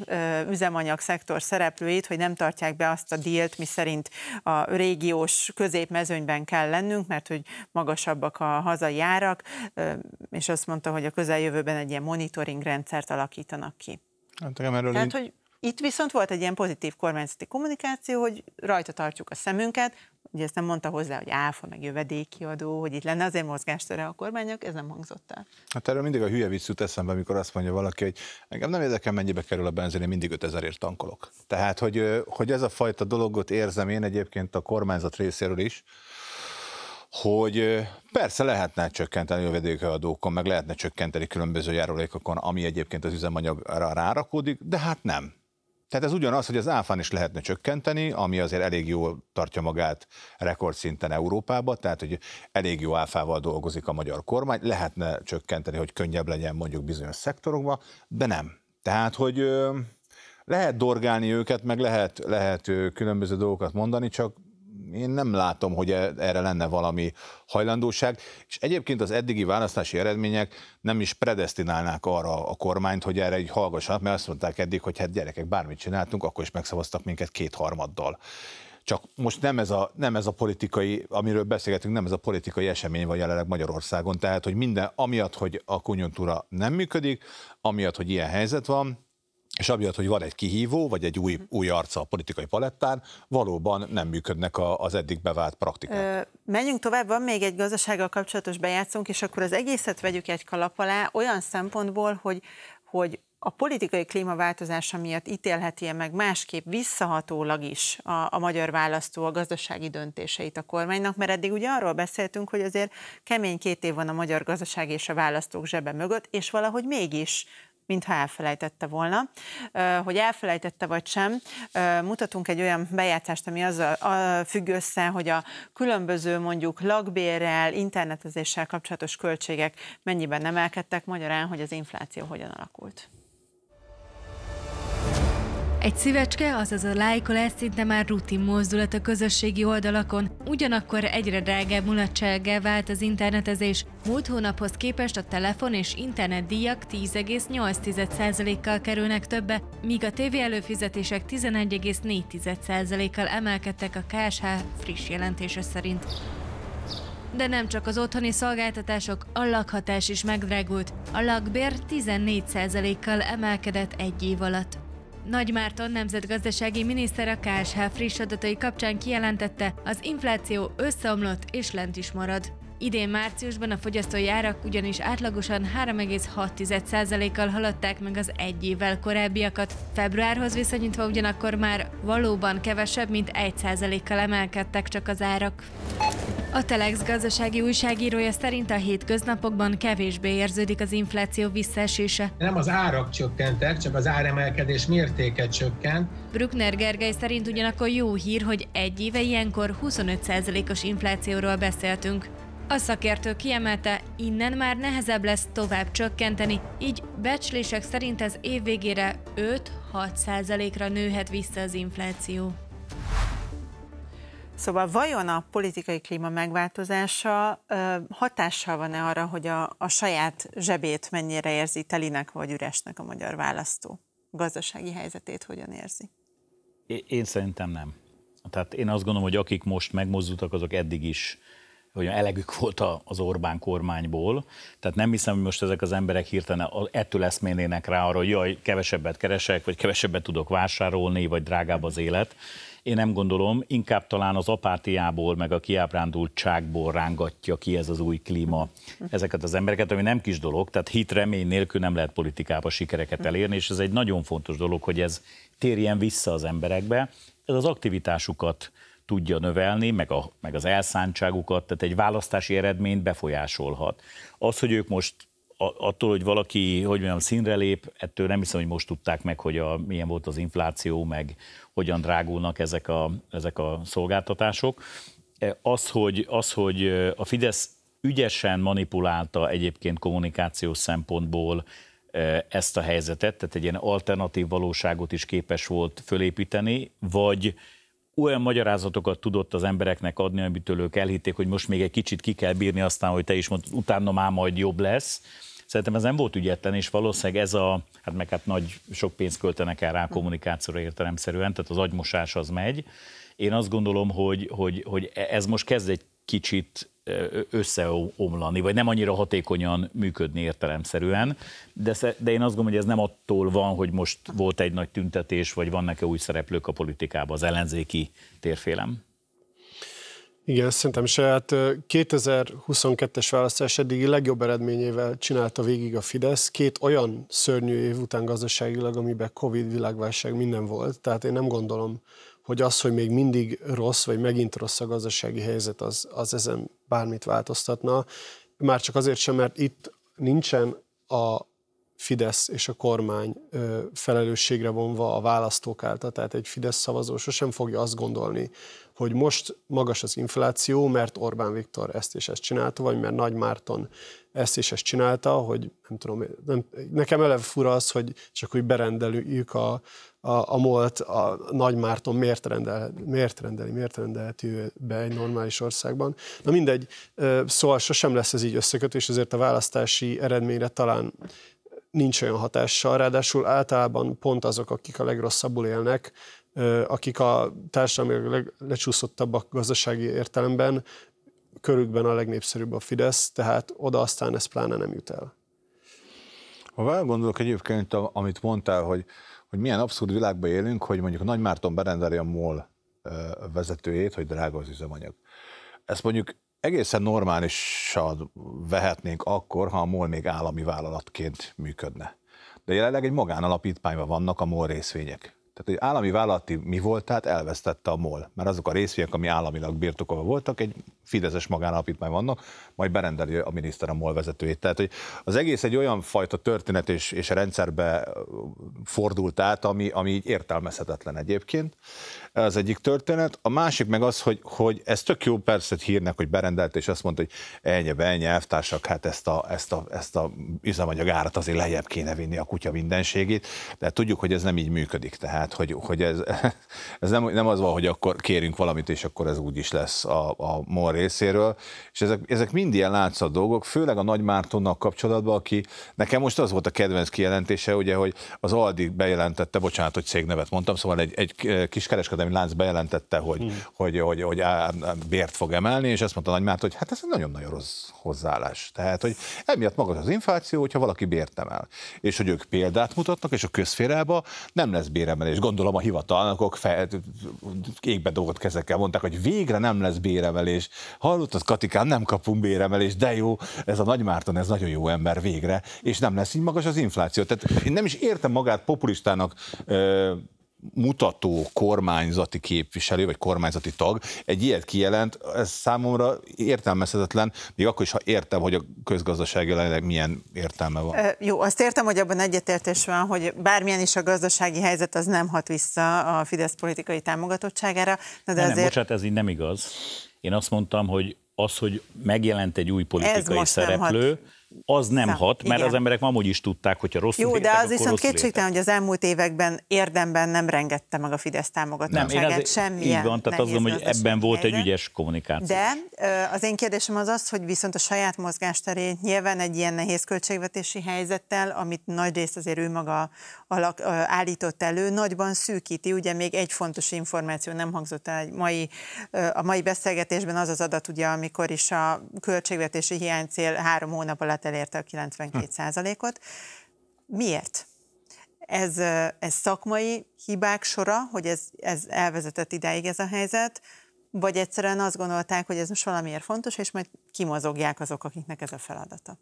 üzemanyag szektor szereplőit, hogy nem tartják be azt a dílt, mi szerint a régiós középmezőnyben kell lennünk, mert hogy magasabbak a hazai árak, és azt mondta, hogy a közeljövőben egy ilyen monitoring rendszert alakítanak ki.
Hát, erről Tehát, hogy
itt viszont volt egy ilyen pozitív kormányzati kommunikáció, hogy rajta tartjuk a szemünket, ugye ezt nem mondta hozzá, hogy áfa, meg jövedéki adó, hogy itt lenne azért mozgástere a kormányok, ez nem hangzott el.
Hát erről mindig a hülye vicc jut eszembe, amikor azt mondja valaki, hogy engem nem érdekel, mennyibe kerül a benzin, én mindig 5000 ért tankolok. Tehát, hogy, hogy ez a fajta dologot érzem én egyébként a kormányzat részéről is, hogy persze lehetne csökkenteni a jövedékadókon, meg lehetne csökkenteni különböző járulékokon, ami egyébként az üzemanyagra rárakódik, de hát nem. Tehát ez ugyanaz, hogy az áfán is lehetne csökkenteni, ami azért elég jól tartja magát rekordszinten Európába, tehát hogy elég jó áfával dolgozik a magyar kormány, lehetne csökkenteni, hogy könnyebb legyen mondjuk bizonyos szektorokban, de nem. Tehát, hogy lehet dorgálni őket, meg lehet, lehet különböző dolgokat mondani, csak én nem látom, hogy e, erre lenne valami hajlandóság, és egyébként az eddigi választási eredmények nem is predestinálnák arra a kormányt, hogy erre egy hallgassanak, mert azt mondták eddig, hogy hát gyerekek, bármit csináltunk, akkor is megszavaztak minket kétharmaddal. Csak most nem ez, a, nem ez a politikai, amiről beszélgetünk, nem ez a politikai esemény van jelenleg Magyarországon. Tehát, hogy minden, amiatt, hogy a konjunktúra nem működik, amiatt, hogy ilyen helyzet van, és amiatt, hogy van egy kihívó, vagy egy új, mhm. új arca a politikai palettán, valóban nem működnek a, az eddig bevált
praktikák. Ö, menjünk tovább, van még egy gazdasággal kapcsolatos bejátszunk, és akkor az egészet vegyük egy kalap alá, olyan szempontból, hogy, hogy a politikai klímaváltozása miatt ítélheti -e meg másképp visszahatólag is a, a magyar választó a gazdasági döntéseit a kormánynak, mert eddig ugye arról beszéltünk, hogy azért kemény két év van a magyar gazdaság és a választók zsebe mögött, és valahogy mégis mintha elfelejtette volna. Hogy elfelejtette vagy sem, mutatunk egy olyan bejátszást, ami azzal függ össze, hogy a különböző mondjuk lakbérrel, internetezéssel kapcsolatos költségek mennyiben emelkedtek, magyarán, hogy az infláció hogyan alakult.
Egy szívecske, azaz a lájkolás szinte már rutin mozdulat a közösségi oldalakon, ugyanakkor egyre drágább mulatsággá vált az internetezés. Múlt hónaphoz képest a telefon és internet díjak 10,8%-kal kerülnek többe, míg a TV előfizetések 11,4%-kal emelkedtek a KSH friss jelentése szerint. De nem csak az otthoni szolgáltatások, a lakhatás is megdrágult. A lakbér 14%-kal emelkedett egy év alatt. Nagy Márton nemzetgazdasági miniszter a KSH friss adatai kapcsán kijelentette, az infláció összeomlott és lent is marad. Idén márciusban a fogyasztói árak ugyanis átlagosan 3,6%-kal haladták meg az egy évvel korábbiakat, februárhoz viszonyítva ugyanakkor már valóban kevesebb, mint 1%-kal emelkedtek csak az árak. A Telex gazdasági újságírója szerint a hétköznapokban kevésbé érződik az infláció visszaesése. Nem az
árak csökkentek, csak az áremelkedés mértéke csökkent.
Brückner Gergely szerint ugyanakkor jó hír, hogy egy éve ilyenkor 25%-os inflációról beszéltünk. A szakértő kiemelte, innen már nehezebb lesz tovább csökkenteni, így becslések szerint ez év végére 5-6 ra nőhet vissza az infláció.
Szóval vajon a politikai klíma megváltozása ö, hatással van-e arra, hogy a, a saját zsebét mennyire érzi telinek vagy üresnek a magyar választó? A gazdasági helyzetét hogyan érzi?
Én szerintem nem. Tehát én azt gondolom, hogy akik most megmozdultak, azok eddig is hogy elegük volt az Orbán kormányból. Tehát nem hiszem, hogy most ezek az emberek hirtelen ettől eszménének rá arra, hogy jaj, kevesebbet keresek, vagy kevesebbet tudok vásárolni, vagy drágább az élet. Én nem gondolom, inkább talán az apátiából, meg a kiábrándultságból rángatja ki ez az új klíma ezeket az embereket, ami nem kis dolog, tehát hit remény nélkül nem lehet politikába sikereket elérni, és ez egy nagyon fontos dolog, hogy ez térjen vissza az emberekbe, ez az aktivitásukat tudja növelni, meg, a, meg az elszántságukat, tehát egy választási eredményt befolyásolhat. Az, hogy ők most attól, hogy valaki, hogy mondjam, színre lép, ettől nem hiszem, hogy most tudták meg, hogy a, milyen volt az infláció, meg hogyan drágulnak ezek a, ezek a szolgáltatások. E, az hogy, az, hogy a Fidesz ügyesen manipulálta egyébként kommunikációs szempontból e, ezt a helyzetet, tehát egy ilyen alternatív valóságot is képes volt fölépíteni, vagy olyan magyarázatokat tudott az embereknek adni, amitől ők elhitték, hogy most még egy kicsit ki kell bírni, aztán, hogy te is mondtad, utána már majd jobb lesz Szerintem ez nem volt ügyetlen, és valószínűleg ez a, hát meg hát nagy, sok pénzt költenek el rá hm. kommunikációra értelemszerűen, tehát az agymosás az megy. Én azt gondolom, hogy, hogy, hogy ez most kezd egy kicsit összeomlani, vagy nem annyira hatékonyan működni értelemszerűen, de, de én azt gondolom, hogy ez nem attól van, hogy most hm. volt egy nagy tüntetés, vagy vannak-e új szereplők a politikában, az ellenzéki térfélem.
Igen, szerintem is. Hát 2022-es választás eddigi legjobb eredményével csinálta végig a Fidesz. Két olyan szörnyű év után gazdaságilag, amiben Covid világválság minden volt. Tehát én nem gondolom, hogy az, hogy még mindig rossz, vagy megint rossz a gazdasági helyzet, az, az ezen bármit változtatna. Már csak azért sem, mert itt nincsen a Fidesz és a kormány felelősségre vonva a választók által, tehát egy Fidesz szavazó sosem fogja azt gondolni, hogy most magas az infláció, mert Orbán Viktor ezt és ezt csinálta, vagy mert Nagy Márton ezt és ezt csinálta, hogy nem tudom, nem, nekem eleve fura az, hogy csak úgy berendeljük a, a, a MOLT, a Nagy Márton miért, rendel, miért rendeli, miért rendelheti be egy normális országban. Na mindegy, szóval sosem lesz ez így összekötés, ezért a választási eredményre talán nincs olyan hatással, ráadásul általában pont azok, akik a legrosszabbul élnek, akik a társadalmi lecsúszottabbak gazdasági értelemben, körükben a legnépszerűbb a Fidesz, tehát oda aztán ez pláne nem jut el.
Ha gondolok egyébként, amit mondtál, hogy, hogy milyen abszurd világban élünk, hogy mondjuk Nagy Márton berendeli a MOL vezetőjét, hogy drága az üzemanyag. Ezt mondjuk egészen normálisan vehetnénk akkor, ha a MOL még állami vállalatként működne. De jelenleg egy magánalapítványban vannak a MOL részvények. Tehát egy állami vállalati mi volt, tehát elvesztette a MOL, mert azok a részvények, ami államilag birtokolva voltak, egy fideszes magánalapítmány vannak, majd berendeli a miniszter a MOL vezetőjét. Tehát, hogy az egész egy olyan fajta történet és, és rendszerbe fordult át, ami, ami így értelmezhetetlen egyébként. Ez egyik történet. A másik meg az, hogy, hogy ez tök jó persze hírnek, hogy berendelt, és azt mondta, hogy ennyi, ennyi, elvtársak, hát ezt a, ezt a, ezt a üzemanyag árat azért lejjebb kéne vinni a kutya mindenségét, de hát tudjuk, hogy ez nem így működik, tehát, hogy, hogy ez, ez nem, nem az van, hogy akkor kérünk valamit, és akkor ez úgy is lesz a, a MOL részéről, és ezek, ezek mind ilyen látszat dolgok, főleg a Nagy Mártonnak kapcsolatban, aki nekem most az volt a kedvenc kijelentése, ugye, hogy az Aldi bejelentette, bocsánat, hogy cégnevet mondtam, szóval egy, egy kis kereskedelmi lánc bejelentette, hogy, hmm. hogy, hogy, hogy, hogy bért fog emelni, és azt mondta Nagy Márton, hogy hát ez egy nagyon-nagyon rossz hozzáállás. Tehát, hogy emiatt magas az infláció, hogyha valaki bért emel. És hogy ők példát mutatnak, és a közférába nem lesz béremelés. Gondolom a hivatalnokok fe, égbe dolgot kezekkel mondták, hogy végre nem lesz béremelés hallottad Katikám, nem kapunk béremelést, de jó, ez a Nagy Márton, ez nagyon jó ember végre, és nem lesz így magas az infláció. Tehát én nem is értem magát populistának ö, mutató kormányzati képviselő, vagy kormányzati tag egy ilyet kijelent, ez számomra értelmezhetetlen, még akkor is, ha értem, hogy a közgazdaság jelenleg milyen értelme van.
Jó, azt értem, hogy abban egyetértés van, hogy bármilyen is a gazdasági helyzet, az nem hat vissza a Fidesz politikai támogatottságára. De, de nem, azért... nem,
bocsánat, ez így nem igaz. Én azt mondtam, hogy az, hogy megjelent egy új politikai szereplő, hat az nem Szám, hat, mert igen. az emberek amúgy is tudták, hogyha rosszul Jó, de az viszont kétségtelen,
hogy az elmúlt években érdemben nem rengette meg a Fidesz támogatottságát nem, semmilyen. Így van, tehát azt hogy
ebben volt helyzet. egy ügyes kommunikáció.
De az én kérdésem az az, hogy viszont a saját mozgásterét nyilván egy ilyen nehéz költségvetési helyzettel, amit nagy részt azért ő maga alak, állított elő, nagyban szűkíti. Ugye még egy fontos információ nem hangzott el egy mai, a mai beszélgetésben az az adat, ugye, amikor is a költségvetési hiánycél három hónap alatt alatt elérte a 92%-ot. Miért? Ez, ez szakmai hibák sora, hogy ez, ez elvezetett ideig ez a helyzet, vagy egyszerűen azt gondolták, hogy ez most valamiért fontos, és majd kimozogják azok, akiknek ez a feladata.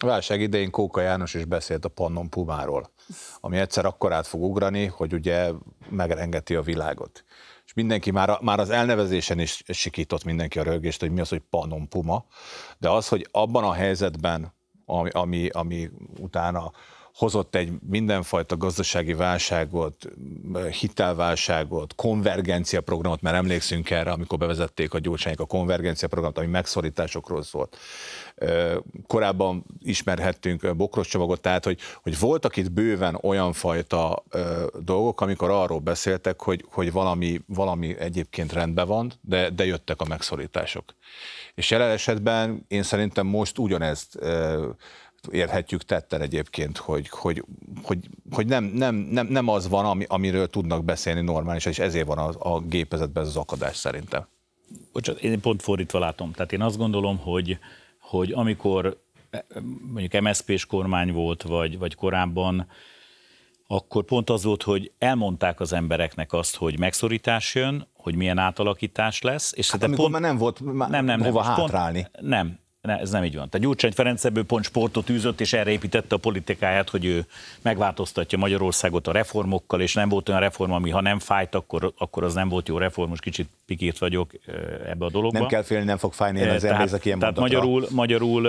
A válság idején Kóka János is beszélt a Pannon Pumáról, ami egyszer akkor át fog ugrani, hogy ugye megrengeti a világot mindenki már, már az elnevezésen is sikított mindenki a rögést, hogy mi az, hogy Panom Puma, de az, hogy abban a helyzetben, ami, ami, ami utána hozott egy mindenfajta gazdasági válságot, hitelválságot, konvergencia programot, mert emlékszünk erre, amikor bevezették a gyurcsányok a konvergencia programot, ami megszorításokról szólt. Korábban ismerhettünk Bokros csomagot, tehát hogy, hogy voltak itt bőven olyan fajta dolgok, amikor arról beszéltek, hogy, hogy valami, valami egyébként rendben van, de, de jöttek a megszorítások. És jelen esetben én szerintem most ugyanezt érhetjük tetten egyébként, hogy, hogy, hogy, hogy nem, nem, nem, nem, az van, ami, amiről tudnak beszélni normálisan, és ezért van a, a gépezetben ez az akadás szerintem.
Bocsánat, én pont fordítva látom. Tehát én azt gondolom, hogy, hogy amikor eh, mondjuk MSZP-s kormány volt, vagy, vagy korábban, akkor pont az volt, hogy elmondták az embereknek azt, hogy megszorítás jön, hogy milyen átalakítás lesz. És hát amikor pont, már
nem volt már nem, nem, hova nem, hátrálni.
Pont, nem, ne, ez nem így van. Tehát Gyurcsány Ferenc ebből pont sportot űzött, és erre építette a politikáját, hogy ő megváltoztatja Magyarországot a reformokkal, és nem volt olyan reform, ami ha nem fájt, akkor, akkor az nem volt jó reform. Most kicsit pikírt vagyok
ebbe a dologba. Nem kell félni, nem fog fájni az emlézek ilyen Tehát magyarul,
magyarul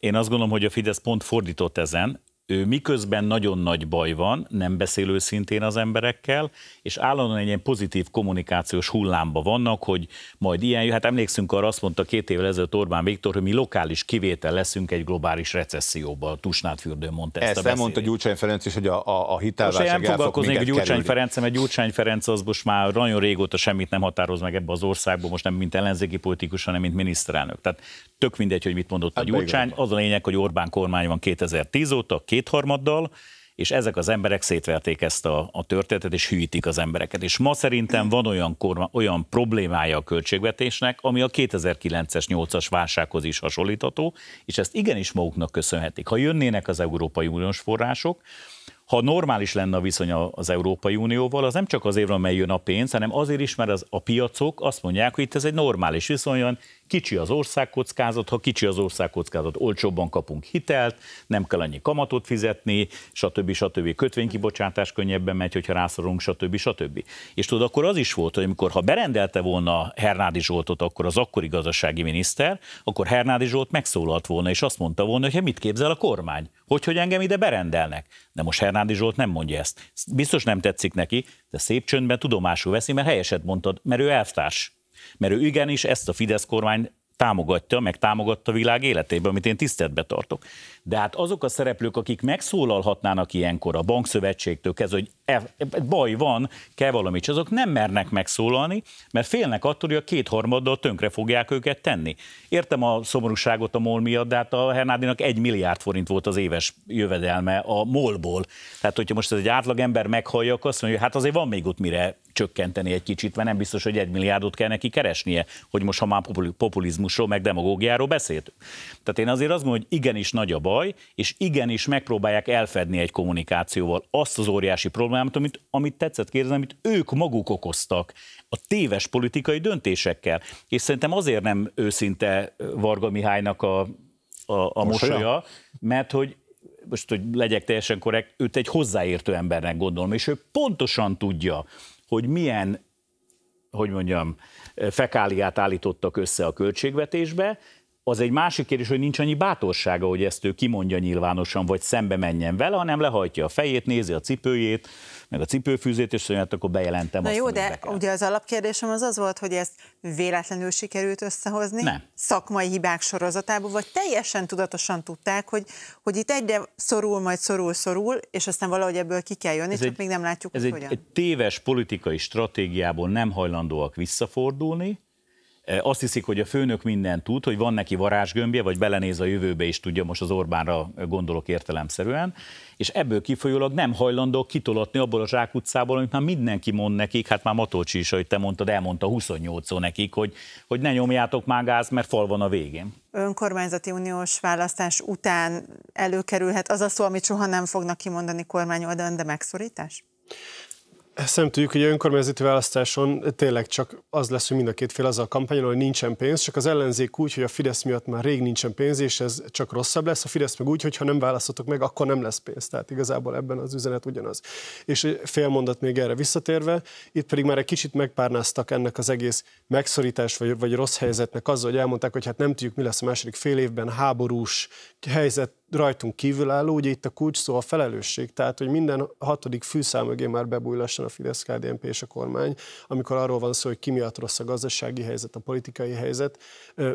én azt gondolom, hogy a Fidesz pont fordított ezen, ő miközben nagyon nagy baj van, nem beszél őszintén az emberekkel, és állandóan egy ilyen pozitív kommunikációs hullámba vannak, hogy majd ilyen, hát emlékszünk arra, azt mondta két évvel ezelőtt Orbán Viktor, hogy mi lokális kivétel leszünk egy globális recesszióba, a Tusnádfürdőn mondta ezt, ezt nem elmondta Gyurcsány Ferenc is, hogy a, a, a hitelválság Most nem foglalkoznék a Gyurcsány Ferenc, mert Gyurcsány Ferenc az most már nagyon régóta semmit nem határoz meg ebbe az országban, most nem mint ellenzéki politikus, hanem mint miniszterelnök. Tehát tök mindegy, hogy mit mondott hát a Gyurcsány, az a lényeg, hogy Orbán kormány van 2010 óta, kétharmaddal, és ezek az emberek szétverték ezt a, a történetet, és hűítik az embereket. És ma szerintem van olyan, korma, olyan problémája a költségvetésnek, ami a 2009-es, 8-as válsághoz is hasonlítható, és ezt igenis maguknak köszönhetik. Ha jönnének az Európai Uniós források, ha normális lenne a viszony az Európai Unióval, az nem csak azért, mert jön a pénz, hanem azért is, mert az, a piacok azt mondják, hogy itt ez egy normális viszony, Kicsi az országkockázat, ha kicsi az országkockázat, olcsóbban kapunk hitelt, nem kell annyi kamatot fizetni, stb. stb. Kötvénykibocsátás könnyebben megy, hogyha rászorunk, stb. stb. És tudod, akkor az is volt, hogy amikor ha berendelte volna Hernádi Zsoltot, akkor az akkori gazdasági miniszter, akkor Hernádi Zsolt megszólalt volna, és azt mondta volna, hogy hát mit képzel a kormány, hogy, hogy engem ide berendelnek. De most Hernádi Zsolt nem mondja ezt. Biztos nem tetszik neki, de szép csöndben tudomásul veszi, mert helyeset mondtad, mert ő elvtárs. Mert ő igenis ezt a Fidesz kormány támogatja, meg támogatta a világ életében, amit én tiszteletbe tartok. De hát azok a szereplők, akik megszólalhatnának ilyenkor, a bankszövetségtől kezdve, hogy E, baj van, kell valamit, azok nem mernek megszólalni, mert félnek attól, hogy a kétharmaddal tönkre fogják őket tenni. Értem a szomorúságot a MOL miatt, de hát a Hernádinak egy milliárd forint volt az éves jövedelme a MOL-ból. Tehát, hogyha most ez egy átlagember meghallja, azt mondja, hogy hát azért van még ott mire csökkenteni egy kicsit, mert nem biztos, hogy egy milliárdot kell neki keresnie, hogy most ha már populizmusról, meg demagógiáról beszélt. Tehát én azért azt mondom, hogy igenis nagy a baj, és igenis megpróbálják elfedni egy kommunikációval azt az óriási problémát, formáját, amit, amit tetszett kérdezni, amit ők maguk okoztak a téves politikai döntésekkel. És szerintem azért nem őszinte Varga Mihálynak a, a, a mosolya, mosolya, mert hogy most, hogy legyek teljesen korrekt, őt egy hozzáértő embernek gondolom, és ő pontosan tudja, hogy milyen, hogy mondjam, fekáliát állítottak össze a költségvetésbe, az egy másik kérdés, hogy nincs annyi bátorsága, hogy ezt ő kimondja nyilvánosan, vagy szembe menjen vele, hanem lehajtja a fejét, nézi a cipőjét, meg a cipőfűzét, és szóval akkor bejelentem Na azt, jó, de
ugye az alapkérdésem az az volt, hogy ezt véletlenül sikerült összehozni Nem. szakmai hibák sorozatából, vagy teljesen tudatosan tudták, hogy, hogy itt egyre szorul, majd szorul, szorul, és aztán valahogy ebből ki kell jönni, ez csak egy, még nem látjuk, ez hogy egy, hogyan. egy
téves politikai stratégiából nem hajlandóak visszafordulni, E, azt hiszik, hogy a főnök mindent tud, hogy van neki varázsgömbje, vagy belenéz a jövőbe is tudja, most az Orbánra gondolok értelemszerűen, és ebből kifolyólag nem hajlandó kitolatni abból a zsákutcából, amit már mindenki mond nekik, hát már Matolcsi is, ahogy te mondtad, elmondta 28 nekik, hogy, hogy ne nyomjátok már gáz, mert fal van a végén.
Önkormányzati uniós választás után előkerülhet az a szó, amit soha nem fognak kimondani kormány oldalon, de megszorítás?
Ezt nem tudjuk, hogy önkormányzati választáson tényleg csak az lesz, hogy mind a két fél az a kampányon, hogy nincsen pénz, csak az ellenzék úgy, hogy a Fidesz miatt már rég nincsen pénz, és ez csak rosszabb lesz, a Fidesz meg úgy, hogy ha nem választotok meg, akkor nem lesz pénz. Tehát igazából ebben az üzenet ugyanaz. És fél mondat még erre visszatérve, itt pedig már egy kicsit megpárnáztak ennek az egész megszorítás vagy, vagy rossz helyzetnek azzal, hogy elmondták, hogy hát nem tudjuk, mi lesz a második fél évben, háborús helyzet, rajtunk kívülálló, ugye itt a kulcs szó a felelősség, tehát hogy minden hatodik fűszál mögé már bebújlasson a Fidesz, KDNP és a kormány, amikor arról van szó, hogy ki miatt rossz a gazdasági helyzet, a politikai helyzet.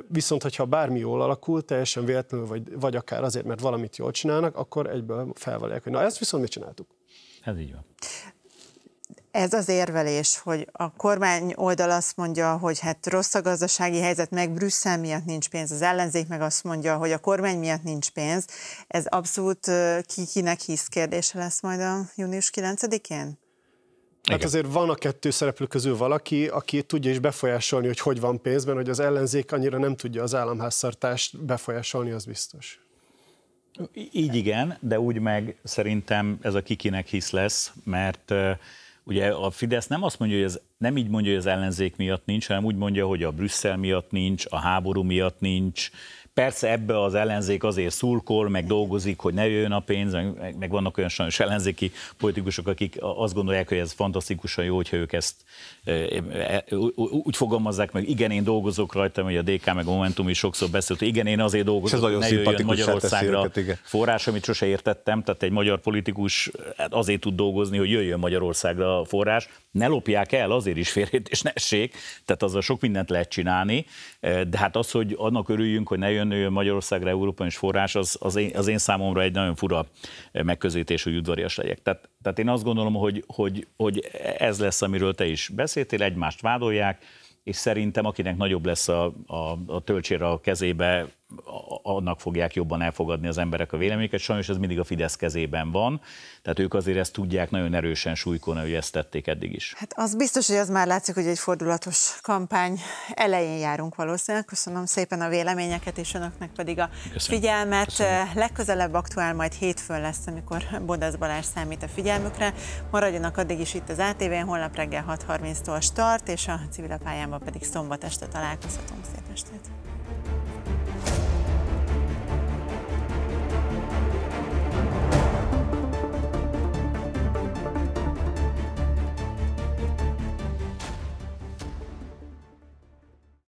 Viszont, hogyha bármi jól alakul, teljesen véletlenül, vagy, vagy akár azért, mert valamit jól csinálnak, akkor egyből felvallják, hogy na ezt viszont mi csináltuk. Ez így van
ez az érvelés, hogy a kormány oldal azt mondja, hogy hát rossz a gazdasági helyzet, meg Brüsszel miatt nincs pénz, az ellenzék meg azt mondja, hogy a kormány miatt nincs pénz, ez abszolút ki kinek hisz kérdése lesz majd a június 9-én?
Hát azért van a kettő szereplő közül valaki, aki tudja is befolyásolni, hogy hogy van pénzben, hogy az ellenzék annyira nem tudja az államháztartást befolyásolni, az biztos.
Így igen, de úgy meg szerintem ez a kikinek hisz lesz, mert Ugye a Fidesz nem azt mondja, hogy ez nem így mondja, hogy az ellenzék miatt nincs, hanem úgy mondja, hogy a Brüsszel miatt nincs, a háború miatt nincs, Persze ebbe az ellenzék azért szulkol, meg dolgozik, hogy ne jöjjön a pénz, meg, meg vannak olyan sajnos ellenzéki politikusok, akik azt gondolják, hogy ez fantasztikusan jó, hogyha ők ezt e, e, úgy fogalmazzák meg, igen, én dolgozok rajta, hogy a DK meg a Momentum is sokszor beszélt, hogy igen, én azért dolgozok, hogy ne jöjjön Magyarországra őket, forrás, amit sose értettem, tehát egy magyar politikus hát azért tud dolgozni, hogy jöjjön Magyarországra a forrás, ne lopják el, azért is férjét és ne essék, tehát azzal sok mindent lehet csinálni, de hát az, hogy annak örüljünk, hogy ne jön elmenő Magyarországra, Európa is forrás, az, az, én, az én számomra egy nagyon fura megközelítés, hogy udvarias legyek. Tehát, tehát én azt gondolom, hogy, hogy, hogy ez lesz, amiről te is beszéltél, egymást vádolják, és szerintem akinek nagyobb lesz a, a, a töltsér a kezébe, annak fogják jobban elfogadni az emberek a véleményeket, Sajnos ez mindig a Fidesz kezében van, tehát ők azért ezt tudják nagyon erősen súlykolni, hogy ezt tették eddig is. Hát
az biztos, hogy az már látszik, hogy egy fordulatos kampány elején járunk valószínűleg. Köszönöm szépen a véleményeket, és önöknek pedig a Köszönöm. figyelmet. Köszönöm. Legközelebb aktuál majd hétfőn lesz, amikor Bodasz Balázs számít a figyelmükre. Maradjanak addig is itt az ATV-n, holnap reggel 6.30-tól start, és a civil pályában pedig szombat este
találkozhatunk. Szép estét!